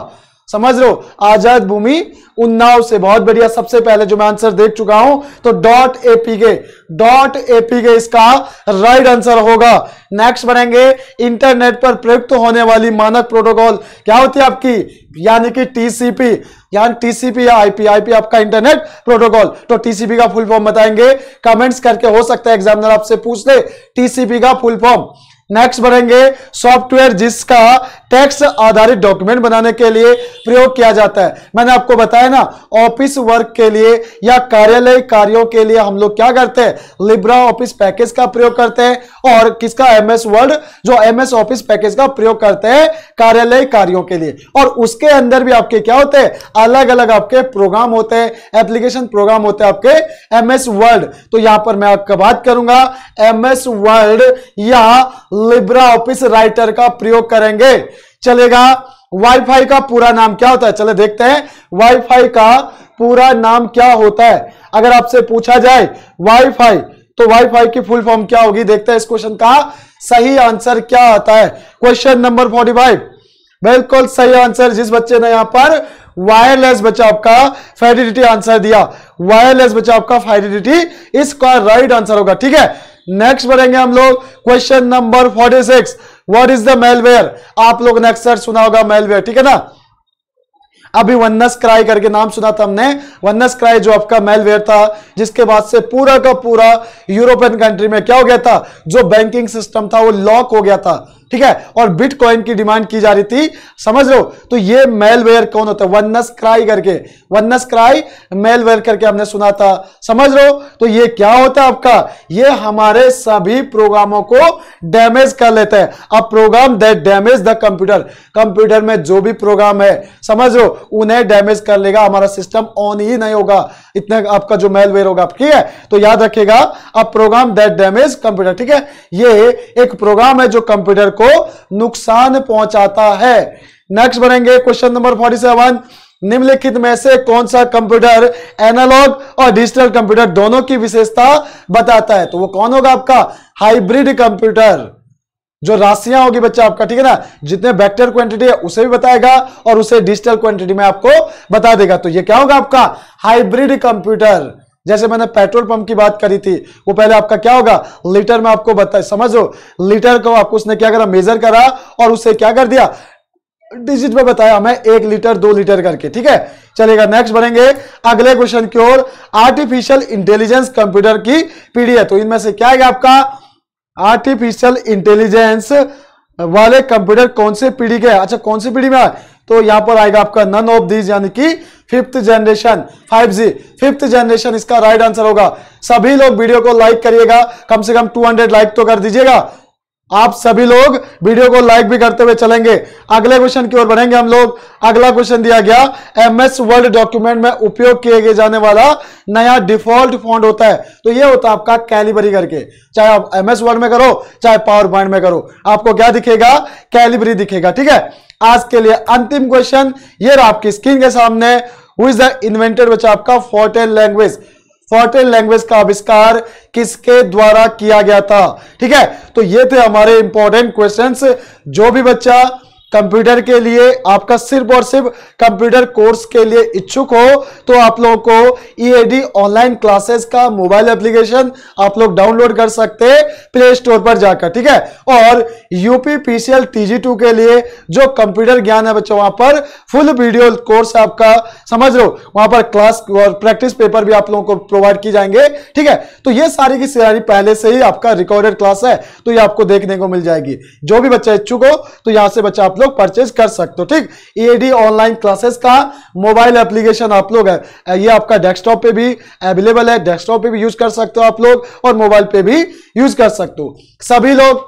समझ लो आजाद भूमि उन्नाव से बहुत बढ़िया सबसे पहले जो मैं आंसर देख चुका हूं तो डॉट के डॉट एपीके इसका राइट आंसर होगा नेक्स्ट बनेंगे इंटरनेट पर प्रयुक्त होने वाली मानक प्रोटोकॉल क्या होती है आपकी यानी कि टीसीपी यानी टीसीपी या आईपी आईपी आपका इंटरनेट प्रोटोकॉल तो टीसीपी का फुल फॉर्म बताएंगे कमेंट्स करके हो सकता है एग्जामिनर आपसे पूछ ले टीसीपी का फुल फॉर्म नेक्स्ट बढ़ेंगे सॉफ्टवेयर जिसका टैक्स आधारित डॉक्यूमेंट बनाने के लिए प्रयोग किया जाता है मैंने आपको बताया ना ऑफिस वर्क के लिए या कार्यालय कार्यों के लिए हम लोग क्या करते हैं लिब्रा ऑफिस पैकेज का प्रयोग करते हैं और किसका एमएस वर्ड जो एमएस ऑफिस पैकेज का प्रयोग करते हैं कार्यालय कार्यों के लिए और उसके अंदर भी आपके क्या होते हैं अलग अलग आपके प्रोग्राम होते हैं एप्लीकेशन प्रोग्राम होते हैं आपके एमएस वर्ल्ड तो यहां पर मैं आपका बात करूंगा एमएस वर्ल्ड या लिब्रा ऑफिस राइटर का प्रयोग करेंगे चलेगा वाईफाई का पूरा नाम क्या होता है चले देखते हैं वाईफाई का पूरा नाम क्या होता है अगर आपसे पूछा जाए वाईफाई तो वाईफाई की फुल फॉर्म क्या होगी देखते हैं इस क्वेश्चन का सही आंसर क्या आता है क्वेश्चन नंबर फोर्टी फाइव बिल्कुल सही आंसर जिस बच्चे ने यहां पर वायरलेस बचाव का फाइडिलिटी आंसर दिया वायरलेस बचाव का फाइडिलिटी इसका राइट आंसर होगा ठीक है नेक्स्ट बढ़ेंगे हम लोग question number 46 what is the malware आप लोग ने अक्सर सुना होगा मेलवेयर ठीक है ना अभी वन्नस क्राई करके नाम सुना था हमने वन्नस क्राई जो आपका मेलवेयर था जिसके बाद से पूरा का पूरा यूरोपियन कंट्री में क्या हो गया था जो बैंकिंग सिस्टम था वो लॉक हो गया था ठीक है और बिटकॉइन की डिमांड की जा रही थी समझ लो तो ये मेलवेयर कौन होता है वनस क्राई करके वनस क्राई मेलवेयर करके हमने सुना था समझ लो तो ये क्या होता है आपका ये हमारे सभी प्रोग्रामों को डैमेज कर लेते हैं अब program that damage the computer computer में जो भी प्रोग्राम है समझ लो उन्हें डैमेज कर लेगा हमारा सिस्टम ऑन ही नहीं होगा इतना आपका जो मेलवेयर होगा ठीक है तो याद रखेगा अब प्रोग्राम दैट डैमेज कंप्यूटर ठीक है ये एक प्रोग्राम है जो कंप्यूटर को नुकसान पहुंचाता है नेक्स्ट बनेंगे क्वेश्चन नंबर फोर्टी सेवन निम्नलिखित में से कौन सा कंप्यूटर एनालॉग और डिजिटल कंप्यूटर दोनों की विशेषता बताता है तो वो कौन होगा आपका हाइब्रिड कंप्यूटर जो राशियां होगी बच्चा आपका ठीक है ना जितने वेक्टर क्वांटिटी है उसे भी बताएगा और उसे डिजिटल क्वांटिटी में आपको बता देगा तो ये क्या होगा आपका हाइब्रिड कंप्यूटर जैसे मैंने पेट्रोल पंप की बात करी थी वो पहले आपका क्या होगा लीटर में आपको बता समझो लीटर को आपको उसने क्या करा मेजर करा और उससे क्या कर दिया डिजिट में बताया हमें एक लीटर दो लीटर करके ठीक है चलेगा नेक्स्ट बढ़ेंगे अगले क्वेश्चन की ओर आर्टिफिशियल इंटेलिजेंस कंप्यूटर की पीढ़ी है तो इनमें से क्या है आपका आर्टिफिशियल इंटेलिजेंस वाले कंप्यूटर कौन से पीढ़ी के अच्छा कौन सी पीढ़ी में आए तो यहां पर आएगा आपका नन ऑफ दीज यानी कि fifth generation 5G fifth generation इसका राइट आंसर होगा सभी लोग वीडियो को लाइक करिएगा कम से कम 200 लाइक तो कर दीजिएगा आप सभी लोग वीडियो को लाइक भी करते हुए चलेंगे अगले क्वेश्चन की ओर बढ़ेंगे हम लोग अगला क्वेश्चन दिया गया एमएस वर्ल्ड डॉक्यूमेंट में उपयोग किए गए जाने वाला नया डिफॉल्ट फॉन्ट होता है तो ये होता है आपका कैलिबरी करके चाहे आप एमएस वर्ड में करो चाहे पावर पॉइंट में करो आपको क्या दिखेगा कैलिबरी दिखेगा ठीक है आज के लिए अंतिम क्वेश्चन ये आपकी स्क्रीन के सामने हु इज द इन्वेंटेड बच्चा आपका फोर्टेन लैंग्वेज फॉर्टेन लैंग्वेज का आविष्कार किसके द्वारा किया गया था ठीक है तो ये थे हमारे इंपॉर्टेंट क्वेश्चंस जो भी बच्चा कंप्यूटर के लिए आपका सिर्फ और सिर्फ कंप्यूटर कोर्स के लिए इच्छुक हो तो आप लोगों को ईएडी ऑनलाइन क्लासेस का मोबाइल एप्लीकेशन आप लोग डाउनलोड कर सकते हैं प्ले स्टोर पर जाकर ठीक है और यूपी पीसीएल टीजी टू के लिए जो कंप्यूटर ज्ञान है बच्चों वहां पर फुल वीडियो कोर्स आपका समझ लो वहां पर क्लास और प्रैक्टिस पेपर भी आप लोगों को प्रोवाइड की जाएंगे ठीक है तो ये सारी की सारी पहले से ही आपका रिकॉर्डेड क्लास है तो ये आपको देखने को मिल जाएगी जो भी बच्चा इच्छुक हो तो यहां से बच्चा आप लोग परचेज कर सकते हो ठीक ई ऑनलाइन क्लासेस का मोबाइल एप्लीकेशन आप लोग है ये आपका डेस्कटॉप पे भी अवेलेबल है डेस्कटॉप पे भी यूज कर सकते हो आप लोग और मोबाइल पे भी यूज कर सकते हो सभी लोग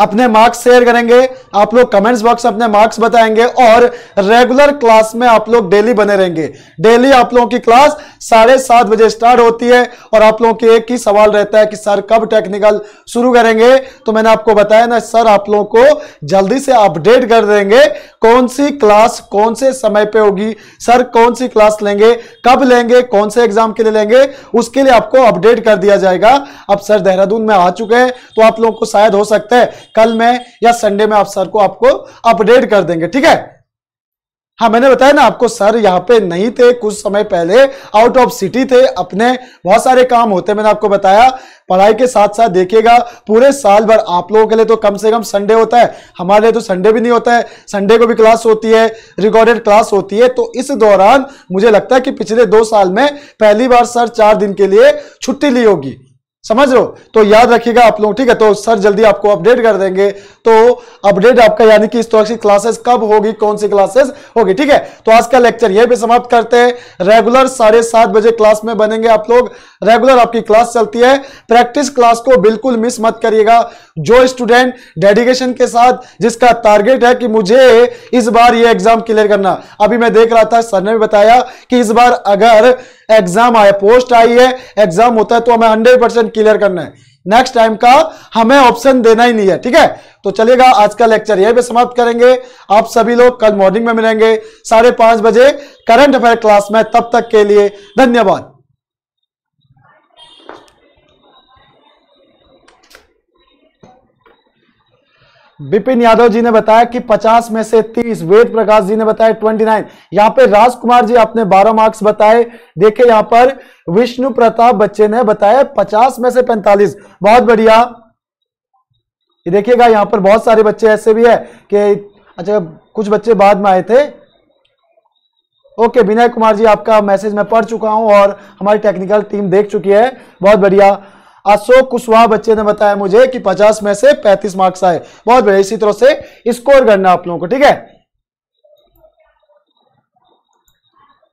अपने मार्क्स शेयर करेंगे आप लोग कमेंट्स बॉक्स अपने मार्क्स बताएंगे और रेगुलर क्लास में आप लोग डेली बने रहेंगे डेली आप लोगों की क्लास साढ़े सात बजे स्टार्ट होती है और आप लोगों के एक ही सवाल रहता है कि सर कब टेक्निकल शुरू करेंगे तो मैंने आपको बताया ना सर आप लोगों को जल्दी से अपडेट कर देंगे कौन सी क्लास कौन से समय पे होगी सर कौन सी क्लास लेंगे कब लेंगे कौन से एग्जाम के लिए लेंगे उसके लिए आपको अपडेट कर दिया जाएगा अब सर देहरादून में आ चुके हैं तो आप लोगों को शायद हो सकता है कल में या संडे में आप सर को आपको अपडेट कर देंगे ठीक है हाँ मैंने बताया ना आपको सर यहाँ पे नहीं थे कुछ समय पहले आउट ऑफ सिटी थे अपने बहुत सारे काम होते मैंने आपको बताया पढ़ाई के साथ साथ देखिएगा पूरे साल भर आप लोगों के लिए तो कम से कम संडे होता है हमारे लिए तो संडे भी नहीं होता है संडे को भी क्लास होती है रिकॉर्डेड क्लास होती है तो इस दौरान मुझे लगता है कि पिछले दो साल में पहली बार सर चार दिन के लिए छुट्टी ली होगी समझ रहे हो तो याद रखिएगा आप लोग ठीक है तो सर जल्दी आपको अपडेट कर देंगे तो अपडेट आपका यानी कि इस तरह की क्लासेस कब होगी कौन सी क्लासेस होगी ठीक है तो आज का लेक्चर यही पे समाप्त करते हैं रेगुलर साढ़े सात बजे क्लास में बनेंगे आप लोग रेगुलर आपकी क्लास चलती है प्रैक्टिस क्लास को बिल्कुल मिस मत करिएगा जो स्टूडेंट डेडिकेशन के साथ जिसका टारगेट है कि मुझे इस बार ये एग्जाम क्लियर करना अभी मैं देख रहा था सर ने भी बताया कि इस बार अगर एग्जाम आया पोस्ट आई है एग्जाम होता है तो हमें हंड्रेड परसेंट क्लियर करना है नेक्स्ट टाइम का हमें ऑप्शन देना ही नहीं है ठीक है तो चलेगा आज का लेक्चर यही पे समाप्त करेंगे आप सभी लोग कल मॉर्निंग में मिलेंगे साढ़े पांच बजे करंट अफेयर क्लास में तब तक के लिए धन्यवाद विपिन यादव जी ने बताया कि 50 में से 30 वेद प्रकाश जी ने बताया 29 यहाँ पे राजकुमार जी आपने 12 मार्क्स बताए देखे यहाँ पर विष्णु प्रताप बच्चे ने बताया 50 में से 45 बहुत बढ़िया देखिएगा यहाँ पर बहुत सारे बच्चे ऐसे भी है कि अच्छा कुछ बच्चे बाद में आए थे ओके विनय कुमार जी आपका मैसेज मैं पढ़ चुका हूं और हमारी टेक्निकल टीम देख चुकी है बहुत बढ़िया अशोक कुशवाहा बच्चे ने बताया मुझे कि 50 में से 35 मार्क्स आए बहुत बढ़िया इसी तरह से स्कोर करना आप लोगों को ठीक है